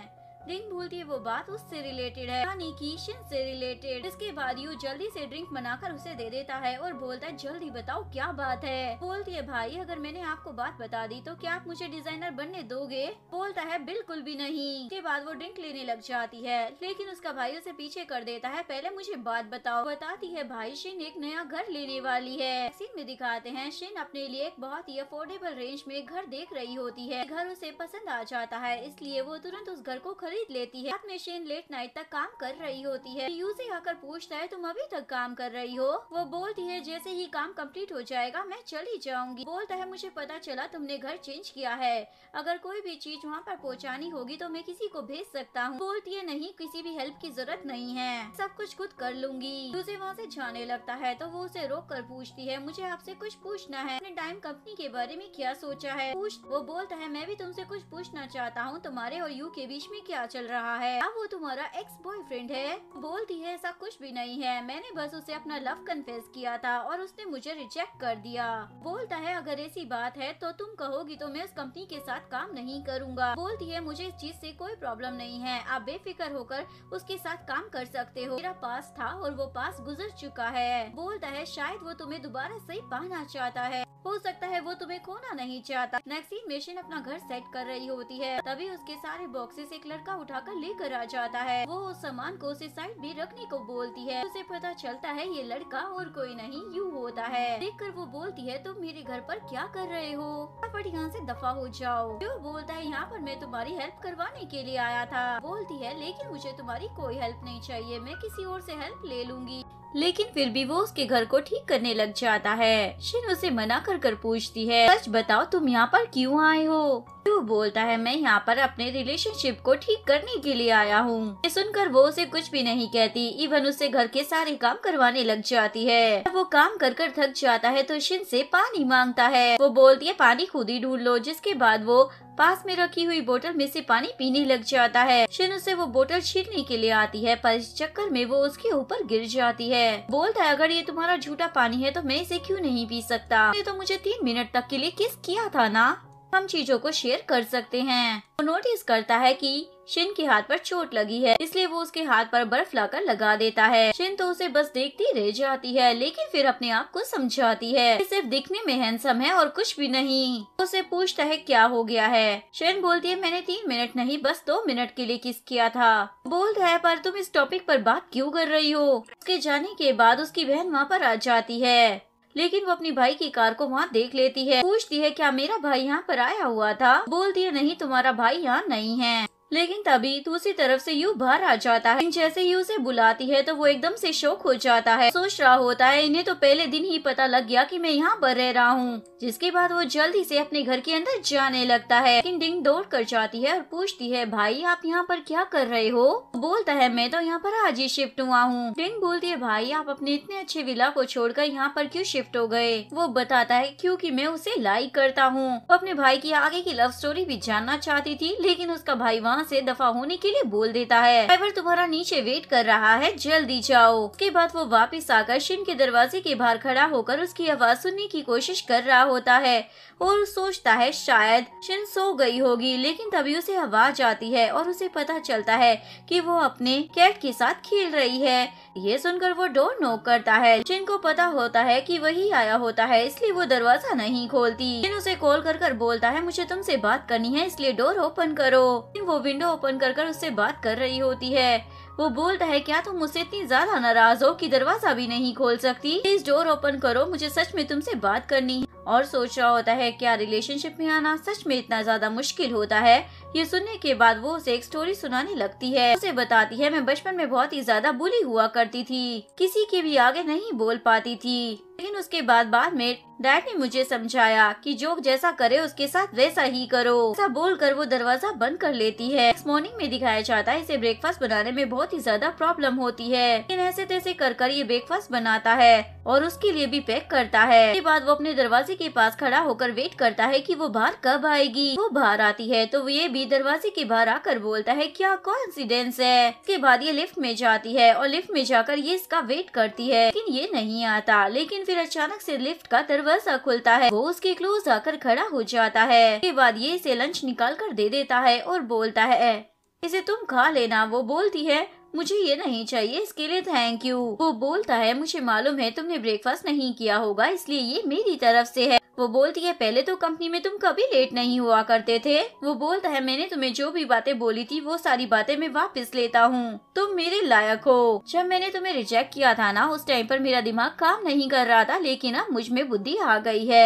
[SPEAKER 1] ड्रिंक भूलती है वो बात उससे रिलेटेड है यानी कि शिन से रिलेटेड इसके बाद यू जल्दी से ड्रिंक बनाकर उसे दे देता है और बोलता है जल्दी बताओ क्या बात है बोलती है भाई अगर मैंने आपको बात बता दी तो क्या आप मुझे डिजाइनर बनने दोगे बोलता है बिल्कुल भी नहीं उसके बाद वो ड्रिंक लेने लग जाती है लेकिन उसका भाई उसे पीछे कर देता है पहले मुझे बात बताओ बताती है भाई शिन एक नया घर लेने वाली है सीन में दिखाते हैं शिन अपने लिए एक बहुत ही अफोर्डेबल रेंज में घर देख रही होती है घर उसे पसंद आ जाता है इसलिए वो तुरंत उस घर को खरीद खरीद लेती है रात में शेन लेट नाइट तक काम कर रही होती है ऐसी आकर पूछता है तुम अभी तक काम कर रही हो वो बोलती है जैसे ही काम कम्प्लीट हो जाएगा मैं चली जाऊंगी बोलता है मुझे पता चला तुमने घर चेंज किया है अगर कोई भी चीज वहाँ पर पहुँचानी होगी तो मैं किसी को भेज सकता हूँ बोलती है नहीं किसी भी हेल्प की जरूरत नहीं है सब कुछ खुद कर लूंगी उसे वहाँ से जाने लगता है तो वो उसे रोक कर पूछती है मुझे आपसे कुछ पूछना है अपने टाइम कंपनी के बारे में क्या सोचा है पूछ वो बोलता है मैं भी तुमसे कुछ पूछना चाहता हूँ तुम्हारे और यू के बीच में क्या क्या चल रहा है अब वो तुम्हारा एक्स बॉयफ्रेंड है बोलती है ऐसा कुछ भी नहीं है मैंने बस उसे अपना लव कन्फेस किया था और उसने मुझे रिजेक्ट कर दिया बोलता है अगर ऐसी बात है तो तुम कहोगी तो मैं उस कंपनी के साथ काम नहीं करूँगा बोलती है मुझे इस चीज ऐसी कोई प्रॉब्लम नहीं है आप बेफिक्र होकर उसके साथ काम कर सकते हो मेरा पास था और वो पास गुजर चुका है बोलता है शायद वो तुम्हें दोबारा सही पाना चाहता है हो सकता है वो तुम्हें खोना नहीं चाहता नैक्सीन मशीन अपना घर सेट कर रही होती है तभी उसके सारे बॉक्सेस एक लड़का उठा उठाकर लेकर आ जाता है वो उस सामान को उसे साइड में रखने को बोलती है उसे पता चलता है ये लड़का और कोई नहीं यू होता है कर वो बोलती है तुम मेरे घर पर क्या कर रहे हो फटाफट यहाँ से दफा हो जाओ यू बोलता है यहाँ पर मैं तुम्हारी हेल्प करवाने के लिए आया था बोलती है लेकिन मुझे तुम्हारी कोई हेल्प नहीं चाहिए मैं किसी और से हेल्प ले लूंगी लेकिन फिर भी वो उसके घर को ठीक करने लग जाता है शिन उसे मना कर कर पूछती है सच बताओ तुम यहाँ पर क्यों आए हो वो बोलता है मैं यहाँ पर अपने रिलेशनशिप को ठीक करने के लिए आया हूँ ये सुनकर वो उसे कुछ भी नहीं कहती इवन उसे घर के सारे काम करवाने लग जाती है वो काम कर कर थक जाता है तो शिन से पानी मांगता है वो बोलती है पानी खुद ही ढूंढ लो जिसके बाद वो पास में रखी हुई बोतल में से पानी पीने लग जाता है शिन उसे वो बोतल छीनने के लिए आती है पर इस चक्कर में वो उसके ऊपर गिर जाती है बोलता है अगर ये तुम्हारा झूठा पानी है तो मैं इसे क्यों नहीं पी सकता ये तो मुझे तीन मिनट तक के लिए किस किया था ना हम चीजों को शेयर कर सकते हैं वो नोटिस करता है कि शिन के हाथ पर चोट लगी है इसलिए वो उसके हाथ पर बर्फ लाकर लगा देता है शिन तो उसे बस देखती रह जाती है लेकिन फिर अपने आप को समझाती है कि सिर्फ दिखने में हैंसम है और कुछ भी नहीं उसे पूछता है क्या हो गया है शिन बोलती है मैंने तीन मिनट नहीं बस दो मिनट के लिए किस किया था बोलता है पर तुम इस टॉपिक पर बात क्यों कर रही हो उसके जाने के बाद उसकी बहन वहाँ पर आ जाती है लेकिन वो अपनी भाई की कार को वहाँ देख लेती है पूछती है क्या मेरा भाई यहाँ पर आया हुआ था बोलती है नहीं तुम्हारा भाई यहाँ नहीं है लेकिन तभी दूसरी तो तरफ से यू बाहर आ जाता है जैसे ही उसे बुलाती है तो वो एकदम से शोक हो जाता है सोच रहा होता है इन्हें तो पहले दिन ही पता लग गया कि मैं यहाँ पर रह रहा हूँ जिसके बाद वो जल्दी से अपने घर के अंदर जाने लगता है लेकिन डिंग दौड़ कर जाती है और पूछती है भाई आप यहाँ पर क्या कर रहे हो बोलता है मैं तो यहाँ पर आज ही शिफ्ट हुआ हूँ डिंग बोलती है भाई आप अपने इतने अच्छे विला को कर यहाँ पर क्यों शिफ्ट हो गए वो बताता है क्योंकि मैं उसे लाइक करता हूँ अपने भाई की आगे की लव स्टोरी भी जानना चाहती थी लेकिन उसका भाई वहाँ वहाँ से दफा होने के लिए बोल देता है ड्राइवर तुम्हारा नीचे वेट कर रहा है जल्दी जाओ उसके बाद वो वापस आकर शिन के दरवाजे के बाहर खड़ा होकर उसकी आवाज सुनने की कोशिश कर रहा होता है और सोचता है शायद शिन सो गई होगी लेकिन तभी उसे आवाज आती है और उसे पता चलता है कि वो अपने कैट के साथ खेल रही है ये सुनकर वो डोर नोक करता है चिन को पता होता है कि वही आया होता है इसलिए वो दरवाजा नहीं खोलती चिन उसे कॉल कर कर बोलता है मुझे तुमसे बात करनी है इसलिए डोर ओपन करो वो विंडो ओपन कर कर उससे बात कर रही होती है वो बोलता है क्या तुम मुझसे इतनी ज्यादा नाराज हो कि दरवाजा भी नहीं खोल सकती प्लीज डोर ओपन करो मुझे सच में तुमसे बात करनी है और सोच रहा होता है क्या रिलेशनशिप में आना सच में इतना ज्यादा मुश्किल होता है ये सुनने के बाद वो उसे एक स्टोरी सुनाने लगती है उसे बताती है मैं बचपन में बहुत ही ज्यादा बुली हुआ करती थी किसी के भी आगे नहीं बोल पाती थी लेकिन उसके बाद बाद में डैड ने मुझे समझाया कि जो जैसा करे उसके साथ वैसा ही करो ऐसा बोल कर वो दरवाजा बंद कर लेती है मॉर्निंग में दिखाया जाता है इसे ब्रेकफास्ट बनाने में बहुत ही ज्यादा प्रॉब्लम होती है लेकिन ऐसे तैसे कर कर ये ब्रेकफास्ट बनाता है और उसके लिए भी पैक करता है उसके बाद वो अपने दरवाजे के पास खड़ा होकर वेट करता है कि वो बाहर कब आएगी वो बाहर आती है तो ये भी दरवाजे के बाहर आकर बोलता है क्या कॉन्फिडेंस है इसके बाद ये लिफ्ट में जाती है और लिफ्ट में जाकर ये इसका वेट करती है लेकिन ये नहीं आता लेकिन फिर अचानक से लिफ्ट का दरवाजा खुलता है वो उसके क्लोज आकर खड़ा हो जाता है उसके बाद ये इसे लंच निकाल कर दे देता है और बोलता है इसे तुम खा लेना वो बोलती है मुझे ये नहीं चाहिए इसके लिए थैंक यू वो बोलता है मुझे मालूम है तुमने ब्रेकफास्ट नहीं किया होगा इसलिए ये मेरी तरफ से है वो बोलती है पहले तो कंपनी में तुम कभी लेट नहीं हुआ करते थे वो बोलता है मैंने तुम्हें जो भी बातें बोली थी वो सारी बातें मैं वापस लेता हूँ तुम मेरे लायक हो जब मैंने तुम्हें रिजेक्ट किया था ना उस टाइम पर मेरा दिमाग काम नहीं कर रहा था लेकिन अब मुझ में बुद्धि आ गई है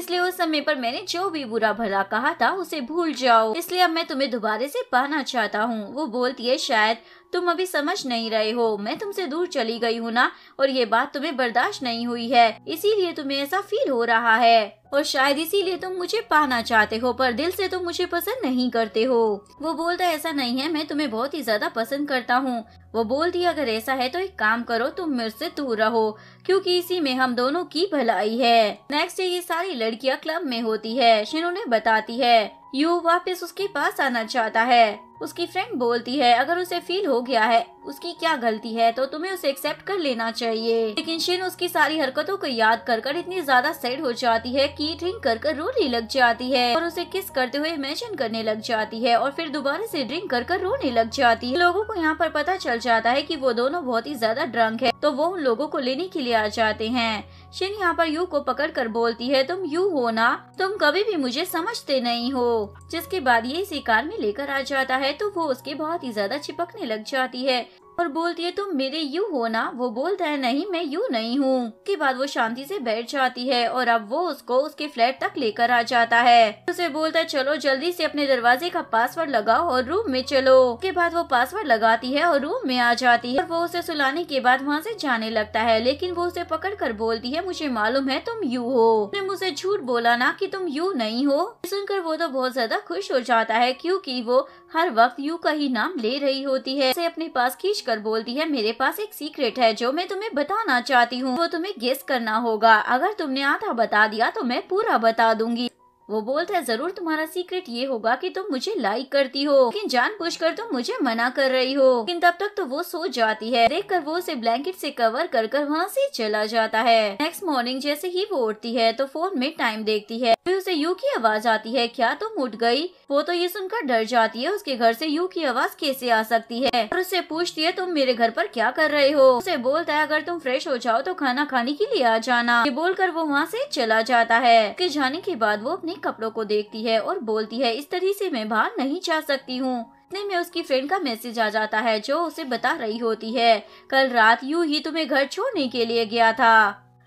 [SPEAKER 1] इसलिए उस समय पर मैंने जो भी बुरा भला कहा था उसे भूल जाओ इसलिए अब मैं तुम्हें दोबारा से पाना चाहता हूँ वो बोलती है शायद तुम अभी समझ नहीं रहे हो मैं तुमसे दूर चली गई हूँ ना और ये बात तुम्हें बर्दाश्त नहीं हुई है इसीलिए तुम्हें ऐसा फील हो रहा है और शायद इसीलिए तुम मुझे पाना चाहते हो पर दिल से तुम मुझे पसंद नहीं करते हो वो बोलता ऐसा नहीं है मैं तुम्हें बहुत ही ज्यादा पसंद करता हूँ वो बोलती अगर ऐसा है तो एक काम करो तुम मेरे से दूर रहो क्योंकि इसी में हम दोनों की भलाई है नेक्स्ट डे ये सारी लड़कियाँ क्लब में होती है शिनो ने बताती है यू वापस उसके पास आना चाहता है उसकी फ्रेंड बोलती है अगर उसे फील हो गया है उसकी क्या गलती है तो तुम्हें उसे एक्सेप्ट कर लेना चाहिए लेकिन शिन उसकी सारी हरकतों को याद कर कर इतनी ज्यादा सैड हो जाती है कि ड्रिंक कर कर रोने लग जाती है और उसे किस करते हुए इमेजिन करने लग जाती है और फिर दोबारा से ड्रिंक कर कर रोने लग जाती है लोगों को यहाँ पर पता चल जाता है की वो दोनों बहुत ही ज्यादा ड्रंक है तो वो उन लोगों को लेने के लिए आ जाते हैं शिन यहाँ पर यू को पकड़ कर बोलती है तुम यू हो ना तुम कभी भी मुझे समझते नहीं हो जिसके बाद ये इसी कार में लेकर आ जाता है है तो वो उसके बहुत ही ज्यादा चिपकने लग जाती है और बोलती है तुम मेरे यू हो ना वो बोलता है नहीं मैं यू नहीं हूँ के बाद वो शांति से बैठ जाती है और अब वो उसको उसके फ्लैट तक लेकर आ जाता है उसे बोलता है चलो जल्दी से अपने दरवाजे का पासवर्ड लगाओ और रूम में चलो के बाद वो पासवर्ड लगाती है और रूम में आ जाती है और वो उसे सुलाने के बाद वहाँ ऐसी जाने लगता है लेकिन वो उसे पकड़ कर बोलती है मुझे मालूम है तुम यू हो मुझे झूठ बोला ना की तुम यू नहीं हो सुनकर वो तो बहुत ज्यादा खुश हो जाता है क्यूँकी वो हर वक्त यू का ही नाम ले रही होती है उसे अपने पास खींच कर बोलती है मेरे पास एक सीक्रेट है जो मैं तुम्हें बताना चाहती हूँ वो तुम्हें गेस करना होगा अगर तुमने आधा बता दिया तो मैं पूरा बता दूंगी वो बोलता है जरूर तुम्हारा सीक्रेट ये होगा कि तुम मुझे लाइक करती हो लेकिन कर तुम मुझे मना कर रही हो लेकिन तब तक तो वो सो जाती है देख कर वो उसे ब्लैंकेट से कवर कर कर वहाँ से चला जाता है नेक्स्ट मॉर्निंग जैसे ही वो उठती है तो फोन में टाइम देखती है फिर उसे यू की आवाज आती है क्या तुम उठ गयी वो तो ये सुनकर डर जाती है उसके घर से यू की आवाज कैसे आ सकती है और उससे पूछती है तुम मेरे घर पर क्या कर रहे हो उसे बोलता है अगर तुम फ्रेश हो जाओ तो खाना खाने के लिए आ जाना ये बोलकर वो वहाँ से चला जाता है उसके जाने के बाद वो अपने अपने कपड़ों को देखती है और बोलती है इस तरह से मैं बाहर नहीं जा सकती हूँ इतने में उसकी फ्रेंड का मैसेज आ जाता है जो उसे बता रही होती है कल रात यू ही तुम्हें घर छोड़ने के लिए गया था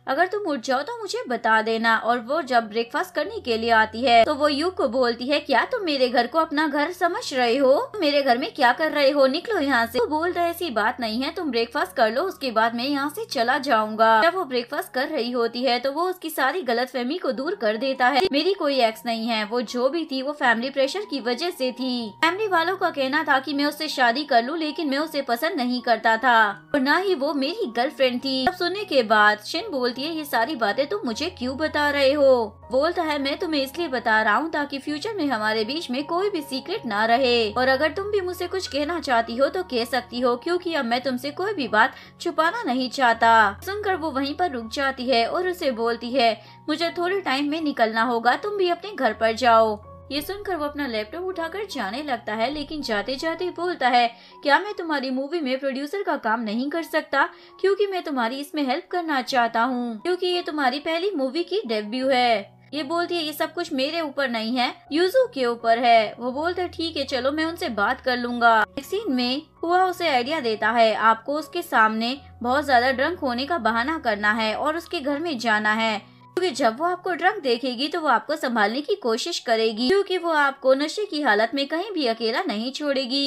[SPEAKER 1] अगर तुम उठ जाओ तो मुझे बता देना और वो जब ब्रेकफास्ट करने के लिए आती है तो वो यू को बोलती है क्या तुम मेरे घर को अपना घर समझ रहे हो मेरे घर में क्या कर रहे हो निकलो यहाँ से वो तो बोल रहे ऐसी बात नहीं है तुम ब्रेकफास्ट कर लो उसके बाद मैं यहाँ से चला जाऊंगा जब वो ब्रेकफास्ट कर रही होती है तो वो उसकी सारी गलत फहमी को दूर कर देता है मेरी कोई एक्स नहीं है वो जो भी थी वो फैमिली प्रेशर की वजह ऐसी थी फैमिली वालों का कहना था की मैं उससे शादी कर लूँ लेकिन मैं उसे पसंद नहीं करता था और न ही वो मेरी गर्लफ्रेंड थी सुनने के बाद शिन बोलती जाती है ये सारी बातें तुम मुझे क्यों बता रहे हो बोलता तो है मैं तुम्हें इसलिए बता रहा हूँ ताकि फ्यूचर में हमारे बीच में कोई भी सीक्रेट ना रहे और अगर तुम भी मुझसे कुछ कहना चाहती हो तो कह सकती हो क्योंकि अब मैं तुमसे कोई भी बात छुपाना नहीं चाहता सुनकर वो वहीं पर रुक जाती है और उसे बोलती है मुझे थोड़े टाइम में निकलना होगा तुम भी अपने घर पर जाओ ये सुनकर वो अपना लैपटॉप उठाकर जाने लगता है लेकिन जाते जाते बोलता है क्या मैं तुम्हारी मूवी में प्रोड्यूसर का काम नहीं कर सकता क्योंकि मैं तुम्हारी इसमें हेल्प करना चाहता हूँ क्योंकि ये तुम्हारी पहली मूवी की डेब्यू है ये बोलती है ये सब कुछ मेरे ऊपर नहीं है यूजू के ऊपर है वो बोलता है ठीक है चलो मैं उनसे बात कर लूंगा सीन में हुआ उसे आइडिया देता है आपको उसके सामने बहुत ज्यादा ड्रंक होने का बहाना करना है और उसके घर में जाना है क्योंकि जब वो आपको ड्रग देखेगी तो वो आपको संभालने की कोशिश करेगी क्योंकि वो आपको नशे की हालत में कहीं भी अकेला नहीं छोड़ेगी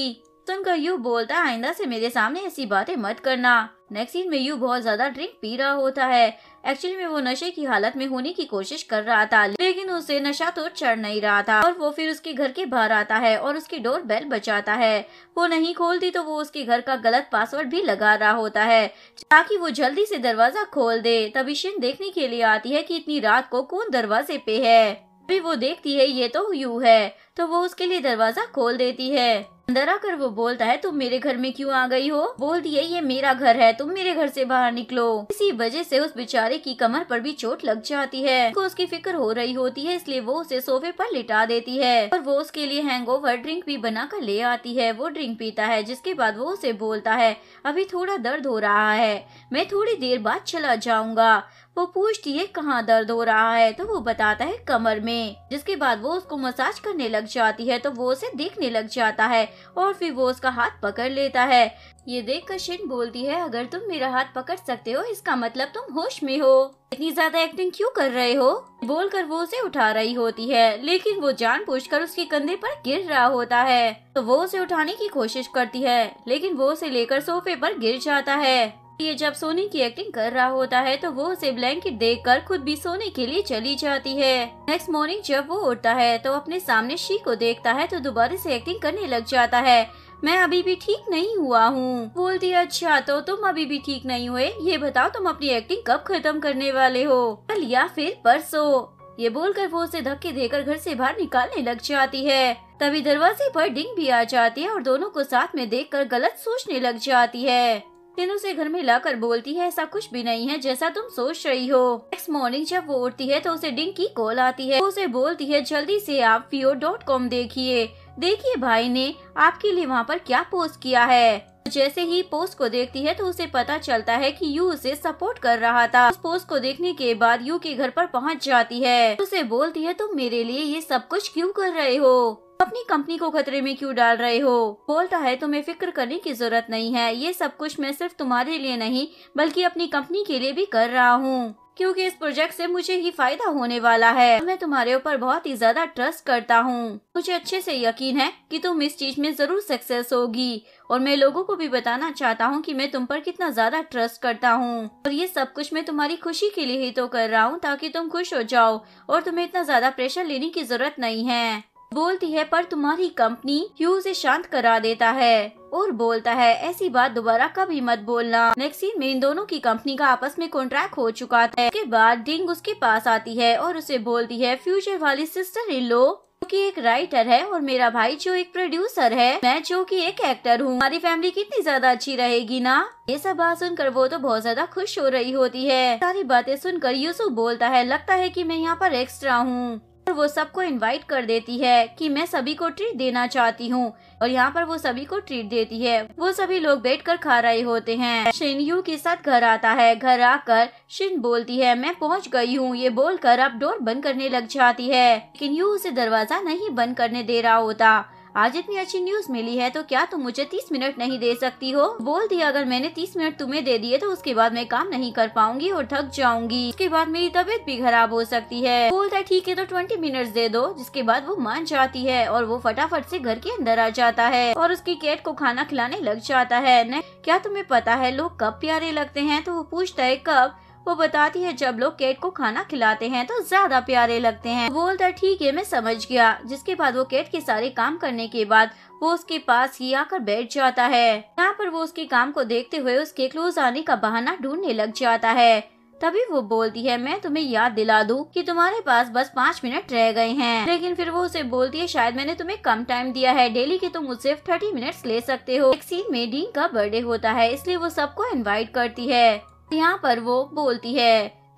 [SPEAKER 1] सुनकर तो यू बोलता आइंदा से मेरे सामने ऐसी बातें मत करना नेक्स्ट सीन में यू बहुत ज्यादा ड्रिंक पी रहा होता है एक्चुअली में वो नशे की हालत में होने की कोशिश कर रहा था लेकिन उसे नशा तो चढ़ नहीं रहा था और वो फिर उसके घर के बाहर आता है और उसकी डोर बेल बचाता है वो नहीं खोलती तो वो उसके घर का गलत पासवर्ड भी लगा रहा होता है ताकि वो जल्दी से दरवाजा खोल दे तभी शिन देखने के लिए आती है की इतनी रात को कौन दरवाजे पे है अभी वो देखती है ये तो यू है तो वो उसके लिए दरवाजा खोल देती है अंदर आकर वो बोलता है तुम मेरे घर में क्यों आ गई हो बोलती है ये मेरा घर है तुम मेरे घर से बाहर निकलो इसी वजह से उस बेचारे की कमर पर भी चोट लग जाती है उसको उसकी फिक्र हो रही होती है इसलिए वो उसे सोफे पर लिटा देती है और वो उसके लिए ओवर ड्रिंक भी बना कर ले आती है वो ड्रिंक पीता है जिसके बाद वो उसे बोलता है अभी थोड़ा दर्द हो रहा है मैं थोड़ी देर बाद चला जाऊंगा वो पूछती है कहाँ दर्द हो रहा है तो वो बताता है कमर में जिसके बाद वो उसको मसाज करने लग जाती है तो वो उसे देखने लग जाता है और फिर वो उसका हाथ पकड़ लेता है ये देख कर शिन बोलती है अगर तुम मेरा हाथ पकड़ सकते हो इसका मतलब तुम होश में हो इतनी ज्यादा एक्टिंग क्यों कर रहे हो बोल कर वो उसे उठा रही होती है लेकिन वो जान पूछ कर उसके कंधे पर गिर रहा होता है तो वो उसे उठाने की कोशिश करती है लेकिन वो उसे लेकर सोफे पर गिर जाता है है जब सोने की एक्टिंग कर रहा होता है तो वो उसे ब्लैंकेट देखकर खुद भी सोने के लिए चली जाती है नेक्स्ट मॉर्निंग जब वो उठता है तो अपने सामने शी को देखता है तो दोबारा से एक्टिंग करने लग जाता है मैं अभी भी ठीक नहीं हुआ हूँ बोलती है अच्छा तो तुम अभी भी ठीक नहीं हुए ये बताओ तुम अपनी एक्टिंग कब खत्म करने वाले हो कल या फिर परसों ये बोलकर वो उसे धक्के देकर घर से बाहर निकालने लग जाती है तभी दरवाजे पर डिंग भी आ जाती है और दोनों को साथ में देखकर गलत सोचने लग जाती है फिर उसे घर में लाकर बोलती है ऐसा कुछ भी नहीं है जैसा तुम सोच रही हो नेक्स्ट मॉर्निंग जब वो उठती है तो उसे डिंग की कॉल आती है तो उसे बोलती है जल्दी से आप फियो डॉट कॉम देखिए देखिए भाई ने आपके लिए वहाँ पर क्या पोस्ट किया है जैसे ही पोस्ट को देखती है तो उसे पता चलता है कि यू उसे सपोर्ट कर रहा था उस पोस्ट को देखने के बाद यू के घर पर पहुंच जाती है उसे बोलती है तुम मेरे लिए ये सब कुछ क्यों कर रहे हो अपनी कंपनी को खतरे में क्यों डाल रहे हो बोलता है तुम्हें फिक्र करने की जरूरत नहीं है ये सब कुछ मैं सिर्फ तुम्हारे लिए नहीं बल्कि अपनी कंपनी के लिए भी कर रहा हूँ क्योंकि इस प्रोजेक्ट से मुझे ही फायदा होने वाला है मैं तुम्हारे ऊपर बहुत ही ज्यादा ट्रस्ट करता हूँ मुझे अच्छे से यकीन है कि तुम इस चीज में जरूर सक्सेस होगी और मैं लोगों को भी बताना चाहता हूँ कि मैं तुम पर कितना ज्यादा ट्रस्ट करता हूँ और ये सब कुछ मैं तुम्हारी खुशी के लिए ही तो कर रहा हूँ ताकि तुम खुश हो जाओ और तुम्हें इतना ज्यादा प्रेशर लेने की जरूरत नहीं है बोलती है पर तुम्हारी कंपनी क्यूँ ऐसी शांत करा देता है और बोलता है ऐसी बात दोबारा कभी मत बोलना नेक्स्ट में इन दोनों की कंपनी का आपस में कॉन्ट्रैक्ट हो चुका था उसके बाद डिंग उसके पास आती है और उसे बोलती है फ्यूचर वाली सिस्टर इन लो जो की एक राइटर है और मेरा भाई जो एक प्रोड्यूसर है मैं जो की एक एक्टर हूँ हमारी फैमिली कितनी ज्यादा अच्छी रहेगी ना ये सब बात सुनकर वो तो बहुत ज्यादा खुश हो रही होती है सारी बातें सुनकर यूसुफ बोलता है लगता है कि मैं यहाँ पर एक्स्ट्रा हूँ और वो सबको इनवाइट कर देती है कि मैं सभी को ट्रीट देना चाहती हूँ और यहाँ पर वो सभी को ट्रीट देती है वो सभी लोग बैठकर खा रहे होते हैं शिन यू के साथ घर आता है घर आकर शिन बोलती है मैं पहुँच गई हूँ ये बोलकर अब डोर बंद करने लग जाती है लेकिन यू उसे दरवाजा नहीं बंद करने दे रहा होता आज इतनी अच्छी न्यूज मिली है तो क्या तुम मुझे तीस मिनट नहीं दे सकती हो बोल दिया अगर मैंने तीस मिनट तुम्हें दे दिए तो उसके बाद मैं काम नहीं कर पाऊंगी और थक जाऊंगी उसके बाद मेरी तबीयत भी खराब हो सकती है बोलता है ठीक है तो ट्वेंटी मिनट दे दो जिसके बाद वो मान जाती है और वो फटाफट ऐसी घर के अंदर आ जाता है और उसकी कैट को खाना खिलाने लग जाता है क्या तुम्हें पता है लोग कब प्यारे लगते हैं तो वो पूछता है कब वो बताती है जब लोग केट को खाना खिलाते हैं तो ज्यादा प्यारे लगते हैं बोलता ठीक है मैं समझ गया जिसके बाद वो केट के सारे काम करने के बाद वो उसके पास ही आकर बैठ जाता है यहाँ पर वो उसके काम को देखते हुए उसके क्लोज आने का बहाना ढूंढने लग जाता है तभी वो बोलती है मैं तुम्हें याद दिला दूं कि तुम्हारे पास बस पाँच मिनट रह गए हैं लेकिन फिर वो उसे बोलती है शायद मैंने तुम्हें कम टाइम दिया है डेली के तुम मुझसे थर्टी मिनट्स ले सकते हो एक सीन में डीन का बर्थडे होता है इसलिए वो सबको इनवाइट करती है यहाँ पर वो बोलती है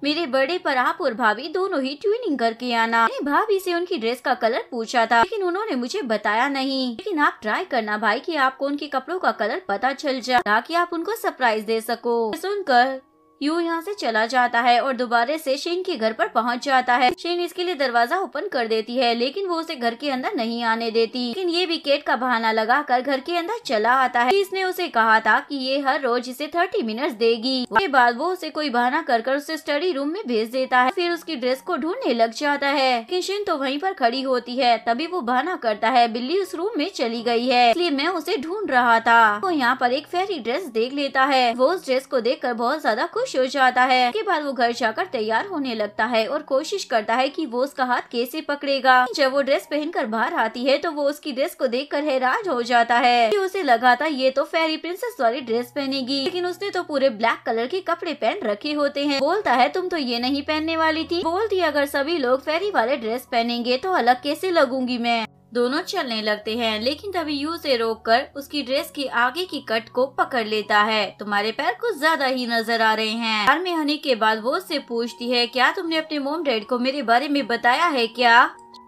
[SPEAKER 1] मेरे बड़े पर आप और भाभी दोनों ही ट्यूनिंग करके आना मैंने भाभी से उनकी ड्रेस का कलर पूछा था लेकिन उन्होंने मुझे बताया नहीं लेकिन आप ट्राई करना भाई कि आपको उनके कपड़ों का कलर पता चल जाए ताकि आप उनको सरप्राइज दे सको सुनकर यू यहाँ से चला जाता है और दोबारा से शेन के घर पर पहुँच जाता है शेन इसके लिए दरवाजा ओपन कर देती है लेकिन वो उसे घर के अंदर नहीं आने देती लेकिन ये भी केट का बहाना लगाकर घर के अंदर चला आता है इसने उसे कहा था कि ये हर रोज इसे थर्टी मिनट देगी उसके बाद वो उसे कोई बहाना कर कर उसे स्टडी रूम में भेज देता है फिर उसकी ड्रेस को ढूंढने लग जाता है लेकिन शिन तो वहीं पर खड़ी होती है तभी वो बहाना करता है बिल्ली उस रूम में चली गई है इसलिए मैं उसे ढूंढ रहा था वो यहाँ पर एक फेरी ड्रेस देख लेता है वो उस ड्रेस को देख कर बहुत ज्यादा खुश हो जाता है उसके बाद वो घर जाकर तैयार होने लगता है और कोशिश करता है की वो उसका हाथ कैसे पकड़ेगा जब वो ड्रेस पहनकर बाहर आती है तो वो उसकी ड्रेस को देख कर हैरान हो जाता है उसे लगा था ये तो फेरी प्रिंसेस वाली ड्रेस पहनेगी लेकिन उसने तो पूरे ब्लैक कलर के कपड़े पहन रखे होते हैं बोलता है तुम तो ये नहीं पहनने वाली थी बोलती अगर सभी लोग फेरी वाले ड्रेस पहनेंगे तो अलग कैसे लगूंगी मैं दोनों चलने लगते हैं लेकिन तभी यू से रोककर उसकी ड्रेस की आगे की कट को पकड़ लेता है तुम्हारे पैर कुछ ज्यादा ही नजर आ रहे हैं कार में होने के बाद वो उससे पूछती है क्या तुमने अपने मोम डैड को मेरे बारे में बताया है क्या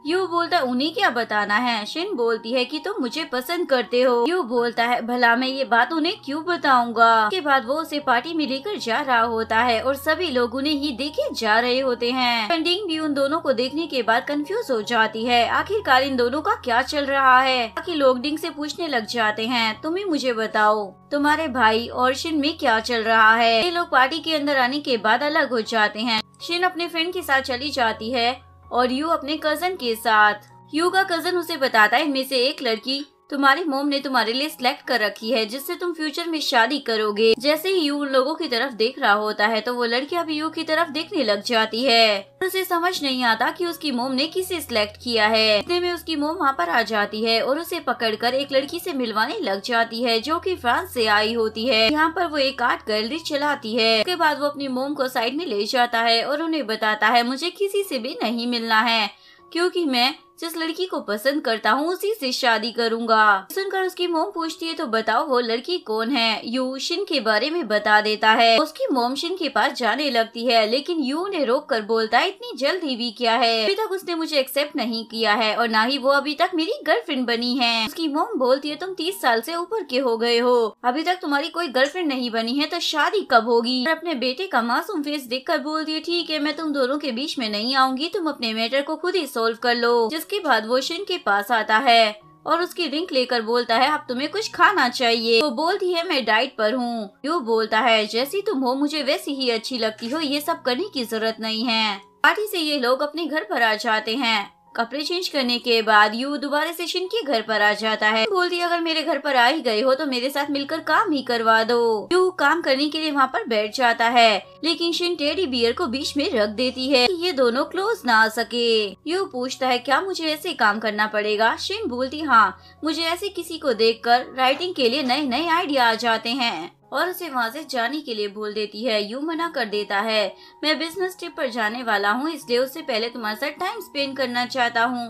[SPEAKER 1] यू बोलता है उन्हें क्या बताना है शिन बोलती है कि तुम मुझे पसंद करते हो यू बोलता है भला मैं ये बात उन्हें क्यों बताऊंगा उसके बाद वो उसे पार्टी में लेकर जा रहा होता है और सभी लोग उन्हें ही देखे जा रहे होते हैं फंडिंग भी उन दोनों को देखने के बाद कंफ्यूज हो जाती है आखिरकार इन दोनों का क्या चल रहा है बाकी लोग डिंग से पूछने लग जाते हैं तुम्हें मुझे बताओ तुम्हारे भाई और शिन में क्या चल रहा है ये लोग पार्टी के अंदर आने के बाद अलग हो जाते हैं शिन अपने फ्रेंड के साथ चली जाती है और यू अपने कजन के साथ यू का कजन उसे बताता है इनमें से एक लड़की तुम्हारे मोम ने तुम्हारे लिए सिलेक्ट कर रखी है जिससे तुम फ्यूचर में शादी करोगे जैसे ही यू लोगों की तरफ देख रहा होता है तो वो लड़की भी यू की तरफ देखने लग जाती है उसे समझ नहीं आता कि उसकी मोम ने किसे सिलेक्ट किया है इतने में उसकी मोम वहाँ पर आ जाती है और उसे पकड़कर एक लड़की से मिलवाने लग जाती है जो कि फ्रांस से आई होती है यहाँ पर वो एक आर्ट गैलरी चलाती है उसके बाद वो अपनी मोम को साइड में ले जाता है और उन्हें बताता है मुझे किसी से भी नहीं मिलना है क्योंकि मैं जिस लड़की को पसंद करता हूँ उसी से शादी करूँगा सुनकर उसकी मोम पूछती है तो बताओ वो लड़की कौन है यू शिन के बारे में बता देता है उसकी मोम शिन के पास जाने लगती है लेकिन यू ने रोक कर बोलता है इतनी जल्दी भी क्या है अभी तक उसने मुझे एक्सेप्ट नहीं किया है और ना ही वो अभी तक मेरी गर्लफ्रेंड बनी है उसकी मोम बोलती है तुम तीस साल से ऊपर के हो गए हो अभी तक तुम्हारी कोई गर्लफ्रेंड नहीं बनी है तो शादी कब होगी और अपने बेटे का मासूम फेस देख कर बोलती है ठीक है मैं तुम दोनों के बीच में नहीं आऊंगी तुम अपने मैटर को खुद ही सोल्व कर लो जिस उसके बाद वो शिन के पास आता है और उसकी रिंग लेकर बोलता है अब तुम्हें कुछ खाना चाहिए वो बोलती है मैं डाइट पर हूँ यो बोलता है जैसी तुम हो मुझे वैसी ही अच्छी लगती हो ये सब करने की जरूरत नहीं है पार्टी से ये लोग अपने घर पर आ जाते हैं कपड़े चेंज करने के बाद यू दोबारा से शिन के घर पर आ जाता है बोलती अगर मेरे घर पर आ ही गए हो तो मेरे साथ मिलकर काम ही करवा दो यू काम करने के लिए वहाँ पर बैठ जाता है लेकिन शिन टेडी बियर को बीच में रख देती है ये दोनों क्लोज ना आ सके यू पूछता है क्या मुझे ऐसे काम करना पड़ेगा शिन बोलती हाँ मुझे ऐसे किसी को देखकर राइटिंग के लिए नए नए आइडिया आ जाते हैं और उसे वहाँ से जाने के लिए बोल देती है यू मना कर देता है मैं बिजनेस ट्रिप पर जाने वाला हूँ इसलिए उससे पहले तुम्हारे साथ टाइम स्पेंड करना चाहता हूँ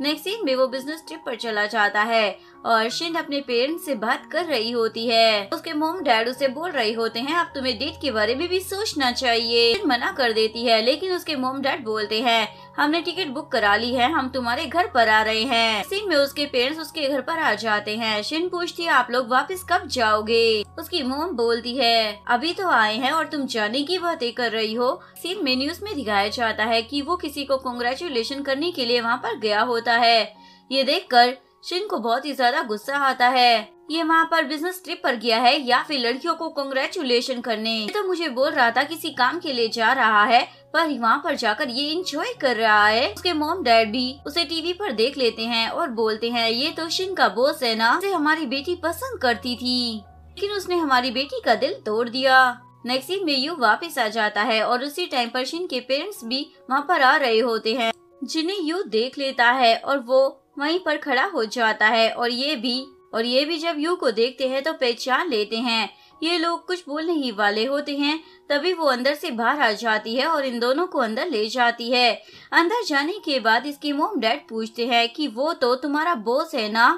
[SPEAKER 1] नेक्स्ट सीन में वो बिजनेस ट्रिप पर चला जाता है और शिन अपने पेरेंट्स से बात कर रही होती है उसके मोम डैड उसे बोल रहे होते हैं अब तुम्हें डेट के बारे में भी सोचना चाहिए शिन मना कर देती है लेकिन उसके मोम डैड बोलते हैं हमने टिकट बुक करा ली है हम तुम्हारे घर पर आ रहे हैं सीन में उसके पेरेंट्स उसके घर पर आ जाते हैं शिन पूछती है आप लोग वापस कब जाओगे उसकी मोम बोलती है अभी तो आए हैं और तुम जाने की बातें कर रही हो सीन में न्यूज में दिखाया जाता है कि वो किसी को कंग्रेचुलेशन करने के लिए वहाँ पर गया होता है ये देखकर शिन को बहुत ही ज्यादा गुस्सा आता है ये वहाँ पर बिजनेस ट्रिप पर गया है या फिर लड़कियों को कंग्रेचुलेशन करने ये तो मुझे बोल रहा था किसी काम के लिए जा रहा है पर वहाँ पर जाकर ये इंजॉय कर रहा है उसके मोम डैड भी उसे टीवी पर देख लेते हैं और बोलते हैं ये तो शिन का बोस है ना उसे हमारी बेटी पसंद करती थी लेकिन उसने हमारी बेटी का दिल तोड़ दिया नेक्सी में यू वापिस आ जाता है और उसी टाइम पर शिन के पेरेंट्स भी वहाँ पर आ रहे होते हैं जिन्हें यू देख लेता है और वो वहीं पर खड़ा हो जाता है और ये भी और ये भी जब यू को देखते हैं तो पहचान लेते हैं ये लोग कुछ बोलने ही वाले होते हैं तभी वो अंदर से बाहर आ जाती है और इन दोनों को अंदर ले जाती है अंदर जाने के बाद इसके मोम डैड पूछते हैं कि वो तो तुम्हारा बॉस है ना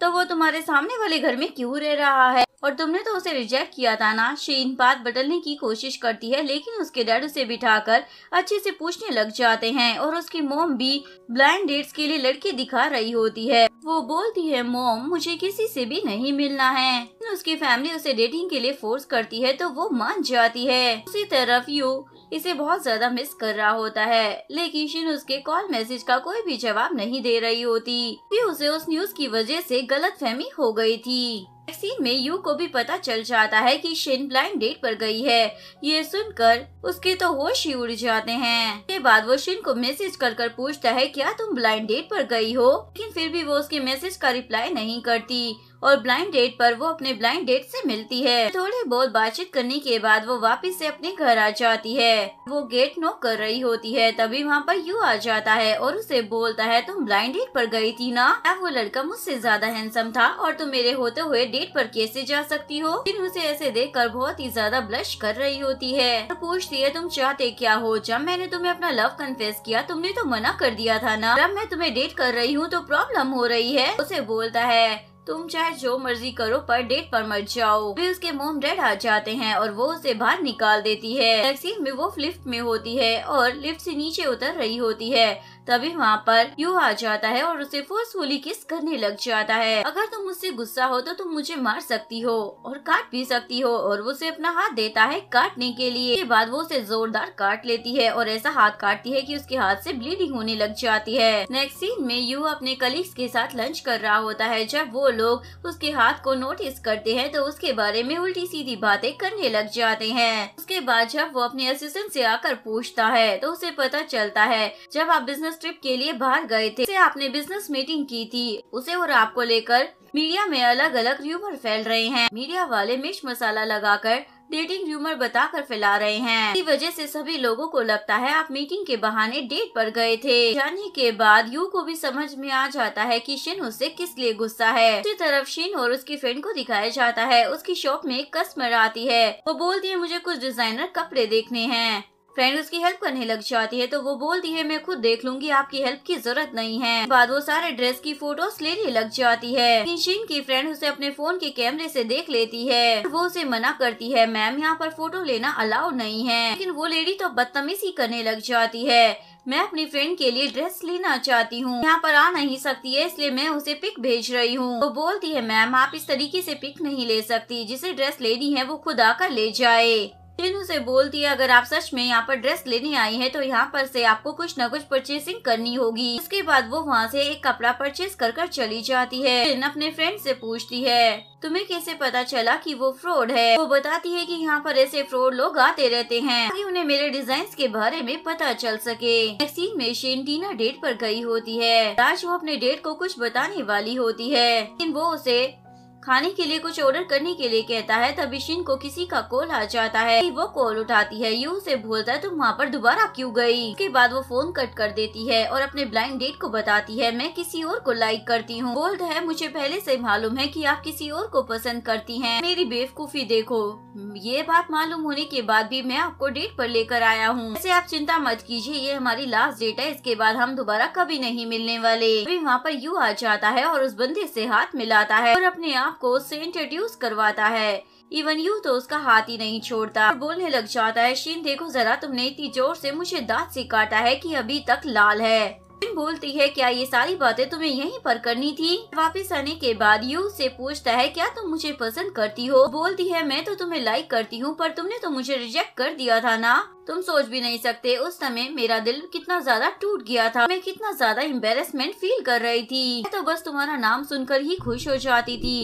[SPEAKER 1] तो वो तुम्हारे सामने वाले घर में क्यों रह रहा है और तुमने तो उसे रिजेक्ट किया था ना शीन बात बदलने की कोशिश करती है लेकिन उसके डैड उसे बिठाकर अच्छे से पूछने लग जाते हैं और उसकी मोम भी ब्लाइंड डेट्स के लिए लड़की दिखा रही होती है वो बोलती है मोम मुझे किसी से भी नहीं मिलना है उसकी फैमिली उसे डेटिंग के लिए फोर्स करती है तो वो मान जाती है उसी तरफ यू इसे बहुत ज्यादा मिस कर रहा होता है लेकिन शिन उसके कॉल मैसेज का कोई भी जवाब नहीं दे रही होती भी उसे उस न्यूज की वजह से फहमी हो गई थी सीन में यू को भी पता चल जाता है कि शेन ब्लाइंड डेट पर गई है ये सुनकर उसके तो होश ही उड़ जाते हैं के बाद वो शिन को मैसेज कर कर पूछता है क्या तुम ब्लाइंड डेट पर गई हो लेकिन फिर भी वो उसके मैसेज का रिप्लाई नहीं करती और ब्लाइंड डेट पर वो अपने ब्लाइंड डेट से मिलती है थोड़ी बहुत बातचीत करने के बाद वो वापस से अपने घर आ जाती है वो गेट नोक कर रही होती है तभी वहाँ पर यू आ जाता है और उसे बोलता है तुम ब्लाइंड डेट पर गई थी ना अब वो लड़का मुझसे ज्यादा हैंडसम था और तुम मेरे होते हुए डेट पर कैसे जा सकती हो लेकिन उसे ऐसे देख कर बहुत ही ज्यादा ब्लश कर रही होती है और पूछती है तुम चाहते क्या हो जब मैंने तुम्हें अपना लव कन्फेस किया तुमने तो मना कर दिया था ना जब मैं तुम्हें डेट कर रही हूँ तो प्रॉब्लम हो रही है उसे बोलता है तुम चाहे जो मर्जी करो पर डेट पर मर जाओ फिर उसके मोम डेड आ जाते हैं और वो उसे बाहर निकाल देती है टैक्सी में वो लिफ्ट में होती है और लिफ्ट से नीचे उतर रही होती है तभी वहाँ पर यू आ जाता है और उसे फोर्सफुली किस करने लग जाता है अगर तुम मुझसे गुस्सा हो तो तुम मुझे मार सकती हो और काट भी सकती हो और वो उसे अपना हाथ देता है काटने के लिए के बाद वो उसे जोरदार काट लेती है और ऐसा हाथ काटती है कि उसके हाथ से ब्लीडिंग होने लग जाती है नेक्स्ट सीन में यू अपने कलीग्स के साथ लंच कर रहा होता है जब वो लोग उसके हाथ को नोटिस करते हैं तो उसके बारे में उल्टी सीधी बातें करने लग जाते हैं उसके बाद जब वो अपने असिस्टेंट से आकर पूछता है तो उसे पता चलता है जब आप बिजनेस ट्रिप के लिए बाहर गए थे आपने बिजनेस मीटिंग की थी उसे और आपको लेकर मीडिया में अलग अलग र्यूमर फैल रहे हैं मीडिया वाले मिर्च मसाला लगाकर डेटिंग र्यूमर बताकर फैला रहे हैं इसी वजह से सभी लोगों को लगता है आप मीटिंग के बहाने डेट पर गए थे जाने के बाद यू को भी समझ में आ जाता है कि शिन उससे किस लिए गुस्सा है दूसरी तरफ शिन और उसकी फ्रेंड को दिखाया जाता है उसकी शॉप में एक कस्टमर आती है वो बोलती है मुझे कुछ डिजाइनर कपड़े देखने हैं फ्रेंड उसकी हेल्प करने लग जाती है तो वो बोलती है मैं खुद देख लूंगी आपकी हेल्प की जरूरत नहीं है बाद वो सारे ड्रेस की फोटोज लेने लग जाती है शिन की फ्रेंड उसे अपने फोन के कैमरे से देख लेती है वो उसे मना करती है मैम यहाँ पर फोटो लेना अलाउड नहीं है लेकिन वो लेडी तो बदतमीजी करने लग जाती है मैं अपनी फ्रेंड के लिए ड्रेस लेना चाहती हूँ यहाँ पर आ नहीं सकती है इसलिए मैं उसे पिक भेज रही हूँ वो बोलती है मैम आप इस तरीके से पिक नहीं ले सकती जिसे ड्रेस लेनी है वो खुद आकर ले जाए फिर उसे बोलती है अगर आप सच में यहाँ पर ड्रेस लेने आई है तो यहाँ पर से आपको कुछ न कुछ परचेसिंग करनी होगी उसके बाद वो वहाँ से एक कपड़ा परचेज कर कर चली जाती है टिन अपने फ्रेंड से पूछती है तुम्हें कैसे पता चला कि वो फ्रॉड है वो बताती है कि यहाँ पर ऐसे फ्रॉड लोग आते रहते हैं ताकि उन्हें मेरे डिजाइन के बारे में पता चल सके सीन में टीना डेट पर गई होती है राज वो अपने डेट को कुछ बताने वाली होती है लेकिन वो उसे खाने के लिए कुछ ऑर्डर करने के लिए कहता है तभी शिन को किसी का कॉल आ जाता है वो कॉल उठाती है यू उसे बोलता है तुम वहाँ पर दोबारा क्यों गई उसके बाद वो फोन कट कर देती है और अपने ब्लाइंड डेट को बताती है मैं किसी और को लाइक करती हूँ बोल्ड है मुझे पहले से मालूम है कि आप किसी और को पसंद करती हैं मेरी बेवकूफी देखो ये बात मालूम होने के बाद भी मैं आपको डेट पर लेकर आया हूँ ऐसे आप चिंता मत कीजिए ये हमारी लास्ट डेट है इसके बाद हम दोबारा कभी नहीं मिलने वाले अभी वहाँ पर यू आ जाता है और उस बंदे से हाथ मिलाता है और अपने आप को उससे इंट्रोड्यूस करवाता है इवन यू तो उसका हाथ ही नहीं छोड़ता बोलने लग जाता है शीन देखो जरा तुमने इतनी जोर से मुझे दांत से काटा है कि अभी तक लाल है बोलती है क्या ये सारी बातें तुम्हें यहीं पर करनी थी वापस आने के बाद यू से पूछता है क्या तुम मुझे पसंद करती हो बोलती है मैं तो तुम्हें लाइक करती हूँ पर तुमने तो मुझे रिजेक्ट कर दिया था ना तुम सोच भी नहीं सकते उस समय मेरा दिल कितना ज्यादा टूट गया था मैं कितना ज्यादा एम्बेरसमेंट फील कर रही थी मैं तो बस तुम्हारा नाम सुनकर ही खुश हो जाती थी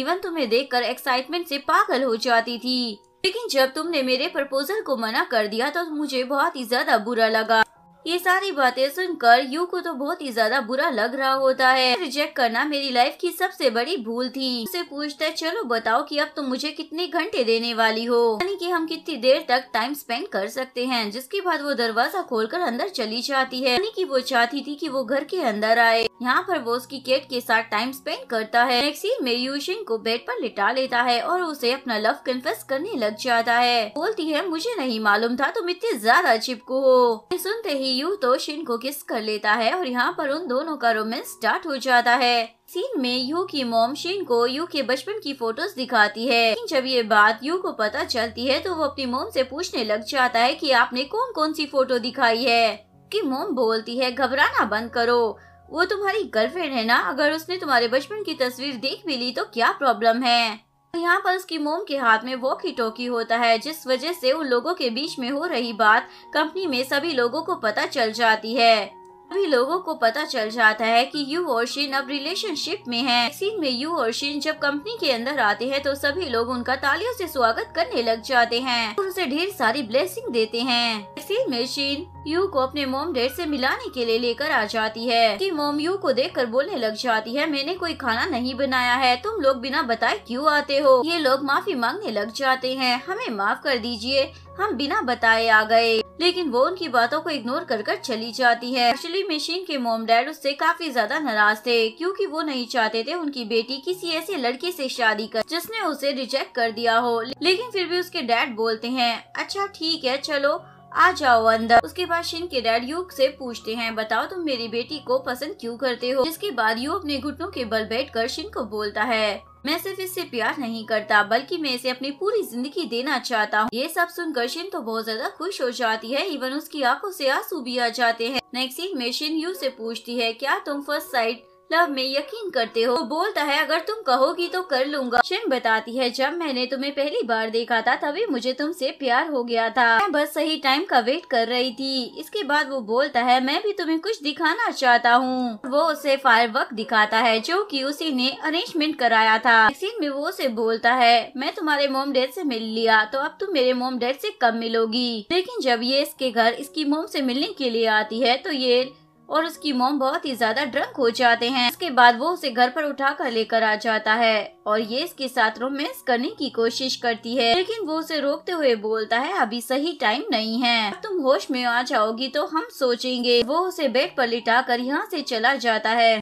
[SPEAKER 1] इवन तुम्हें देख एक्साइटमेंट ऐसी पागल हो जाती थी लेकिन जब तुमने मेरे प्रपोजल को मना कर दिया तो मुझे बहुत ही ज्यादा बुरा लगा ये सारी बातें सुनकर यू को तो बहुत ही ज्यादा बुरा लग रहा होता है रिजेक्ट करना मेरी लाइफ की सबसे बड़ी भूल थी उसे पूछता है चलो बताओ कि अब तुम मुझे कितने घंटे देने वाली हो यानी कि हम कितनी देर तक टाइम स्पेंड कर सकते हैं जिसके बाद वो दरवाजा खोलकर अंदर चली जाती है यानी कि वो चाहती थी कि वो घर के अंदर आए यहाँ पर वो उसकी केट के साथ टाइम स्पेंड करता है नेक्स्ट में यूशिन को बेड पर लिटा लेता है और उसे अपना लव कन्फेस करने लग जाता है बोलती है मुझे नहीं मालूम था तुम इतने ज्यादा चिपको हो सुनते ही यू तो शिन को किस कर लेता है और यहाँ पर उन दोनों का रोमांस स्टार्ट हो जाता है सीन में यू की मोम शिन को यू के बचपन की फोटोज दिखाती है जब ये बात यू को पता चलती है तो वो अपनी मोम से पूछने लग जाता है कि आपने कौन कौन सी फोटो दिखाई है की मोम बोलती है घबराना बंद करो वो तुम्हारी गर्लफ्रेंड है ना अगर उसने तुम्हारे बचपन की तस्वीर देख भी ली तो क्या प्रॉब्लम है यहाँ पर उसकी मोम के हाथ में वो टोकी होता है जिस वजह से उन लोगों के बीच में हो रही बात कंपनी में सभी लोगों को पता चल जाती है सभी लोगों को पता चल जाता है कि यू और शिन अब रिलेशनशिप में हैं। सीन में यू और शिन जब कंपनी के अंदर आते हैं तो सभी लोग उनका तालियों से स्वागत करने लग जाते हैं और उसे ढेर सारी ब्लेसिंग देते हैं सीन में शिन यू को अपने मोम डेड से मिलाने के लिए लेकर आ जाती है की मोम यू को देख बोलने लग जाती है मैंने कोई खाना नहीं बनाया है तुम लोग बिना बताए क्यूँ आते हो ये लोग माफी मांगने लग जाते हैं हमें माफ कर दीजिए हम बिना बताए आ गए लेकिन वो उनकी बातों को इग्नोर कर कर चली जाती है एक्चुअली मिशिन के मोम डैड उससे काफी ज्यादा नाराज थे क्योंकि वो नहीं चाहते थे उनकी बेटी किसी ऐसे लड़के से शादी कर जिसने उसे रिजेक्ट कर दिया हो लेकिन फिर भी उसके डैड बोलते हैं अच्छा ठीक है चलो आ जाओ अंदर उसके बाद शिन के डैड युग से पूछते हैं बताओ तुम मेरी बेटी को पसंद क्यों करते हो जिसके बाद यू अपने घुटनों के बल बैठकर शिन को बोलता है मैं सिर्फ इससे प्यार नहीं करता बल्कि मैं इसे अपनी पूरी जिंदगी देना चाहता हूँ ये सब सुनकर शिन तो बहुत ज्यादा खुश हो जाती है इवन उसकी आंखों से आंसू भी आ जाते हैं नेक्स्ट सीन में शिन यू से पूछती है क्या तुम फर्स्ट साइड लव में यकीन करते हो वो बोलता है अगर तुम कहोगी तो कर लूंगा शिन बताती है जब मैंने तुम्हें पहली बार देखा था तभी मुझे तुमसे प्यार हो गया था मैं बस सही टाइम का वेट कर रही थी इसके बाद वो बोलता है मैं भी तुम्हें कुछ दिखाना चाहता हूँ वो उसे फायर दिखाता है जो की उसी ने अरेंजमेंट कराया था सीन में वो उसे बोलता है मैं तुम्हारे मोम डैड ऐसी मिल लिया तो अब तुम मेरे मोम डैड ऐसी कब मिलोगी लेकिन जब ये इसके घर इसकी मोम ऐसी मिलने के लिए आती है तो ये और उसकी मोम बहुत ही ज्यादा ड्रंक हो जाते हैं उसके बाद वो उसे घर पर उठा कर लेकर आ जाता है और ये इसके साथ रोमेंस करने की कोशिश करती है लेकिन वो उसे रोकते हुए बोलता है अभी सही टाइम नहीं है तुम होश में आ जाओगी तो हम सोचेंगे वो उसे बेड पर लिटा कर यहाँ से चला जाता है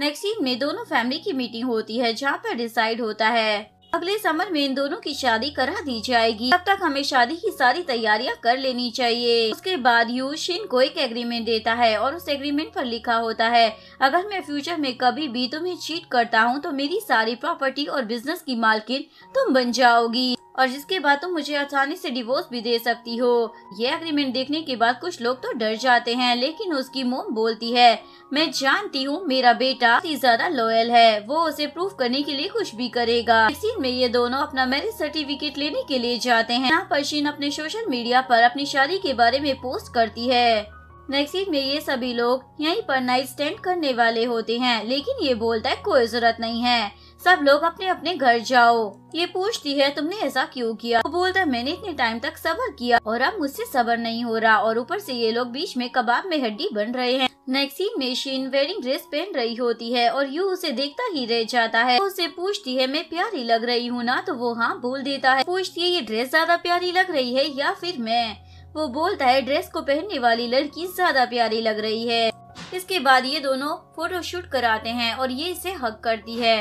[SPEAKER 1] नेक्स्ट सीन में दोनों फैमिली की मीटिंग होती है जहाँ पर डिसाइड होता है अगले समर में इन दोनों की शादी करा दी जाएगी तब तक हमें शादी की सारी तैयारियां कर लेनी चाहिए उसके बाद यू शिन को एक एग्रीमेंट देता है और उस एग्रीमेंट पर लिखा होता है अगर मैं फ्यूचर में कभी भी तुम्हें चीट करता हूँ तो मेरी सारी प्रॉपर्टी और बिजनेस की मालकिन तुम बन जाओगी और जिसके बाद तुम मुझे आसानी से डिवोर्स भी दे सकती हो ये अग्रीमेंट देखने के बाद कुछ लोग तो डर जाते हैं लेकिन उसकी मोम बोलती है मैं जानती हूँ मेरा बेटा ज्यादा लॉयल है वो उसे प्रूफ करने के लिए कुछ भी करेगा सीन में ये दोनों अपना मैरिज सर्टिफिकेट लेने के लिए जाते हैं यहाँ पर अपने सोशल मीडिया आरोप अपनी शादी के बारे में पोस्ट करती है नेक्स्ट में ये सभी लोग यहीं पर नाइट स्टैंड करने वाले होते हैं लेकिन ये बोलता है कोई जरूरत नहीं है सब लोग अपने अपने घर जाओ ये पूछती है तुमने ऐसा क्यों किया वो बोलता है मैंने इतने टाइम तक सबर किया और अब मुझसे सबर नहीं हो रहा और ऊपर से ये लोग बीच में कबाब में हड्डी बन रहे हैं नेक्स्ट मेशीन वेडिंग ड्रेस पहन रही होती है और यू उसे देखता ही रह जाता है उसे पूछती है मैं प्यारी लग रही हूँ ना तो वो हाँ बोल देता है पूछती है ये ड्रेस ज्यादा प्यारी लग रही है या फिर मैं वो बोलता है ड्रेस को पहनने वाली लड़की ज्यादा प्यारी लग रही है इसके बाद ये दोनों फोटो शूट कराते हैं और ये इसे हक करती है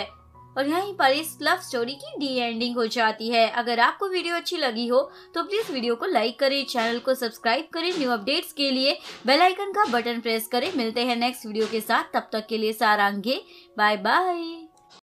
[SPEAKER 1] और यहीं पर इस लव स्टोरी की डी एंडिंग हो जाती है अगर आपको वीडियो अच्छी लगी हो तो प्लीज वीडियो को लाइक करें चैनल को सब्सक्राइब करें न्यू अपडेट्स के लिए बेल आइकन का बटन प्रेस करें मिलते हैं नेक्स्ट वीडियो के साथ तब तक के लिए सारांगे बाय बाय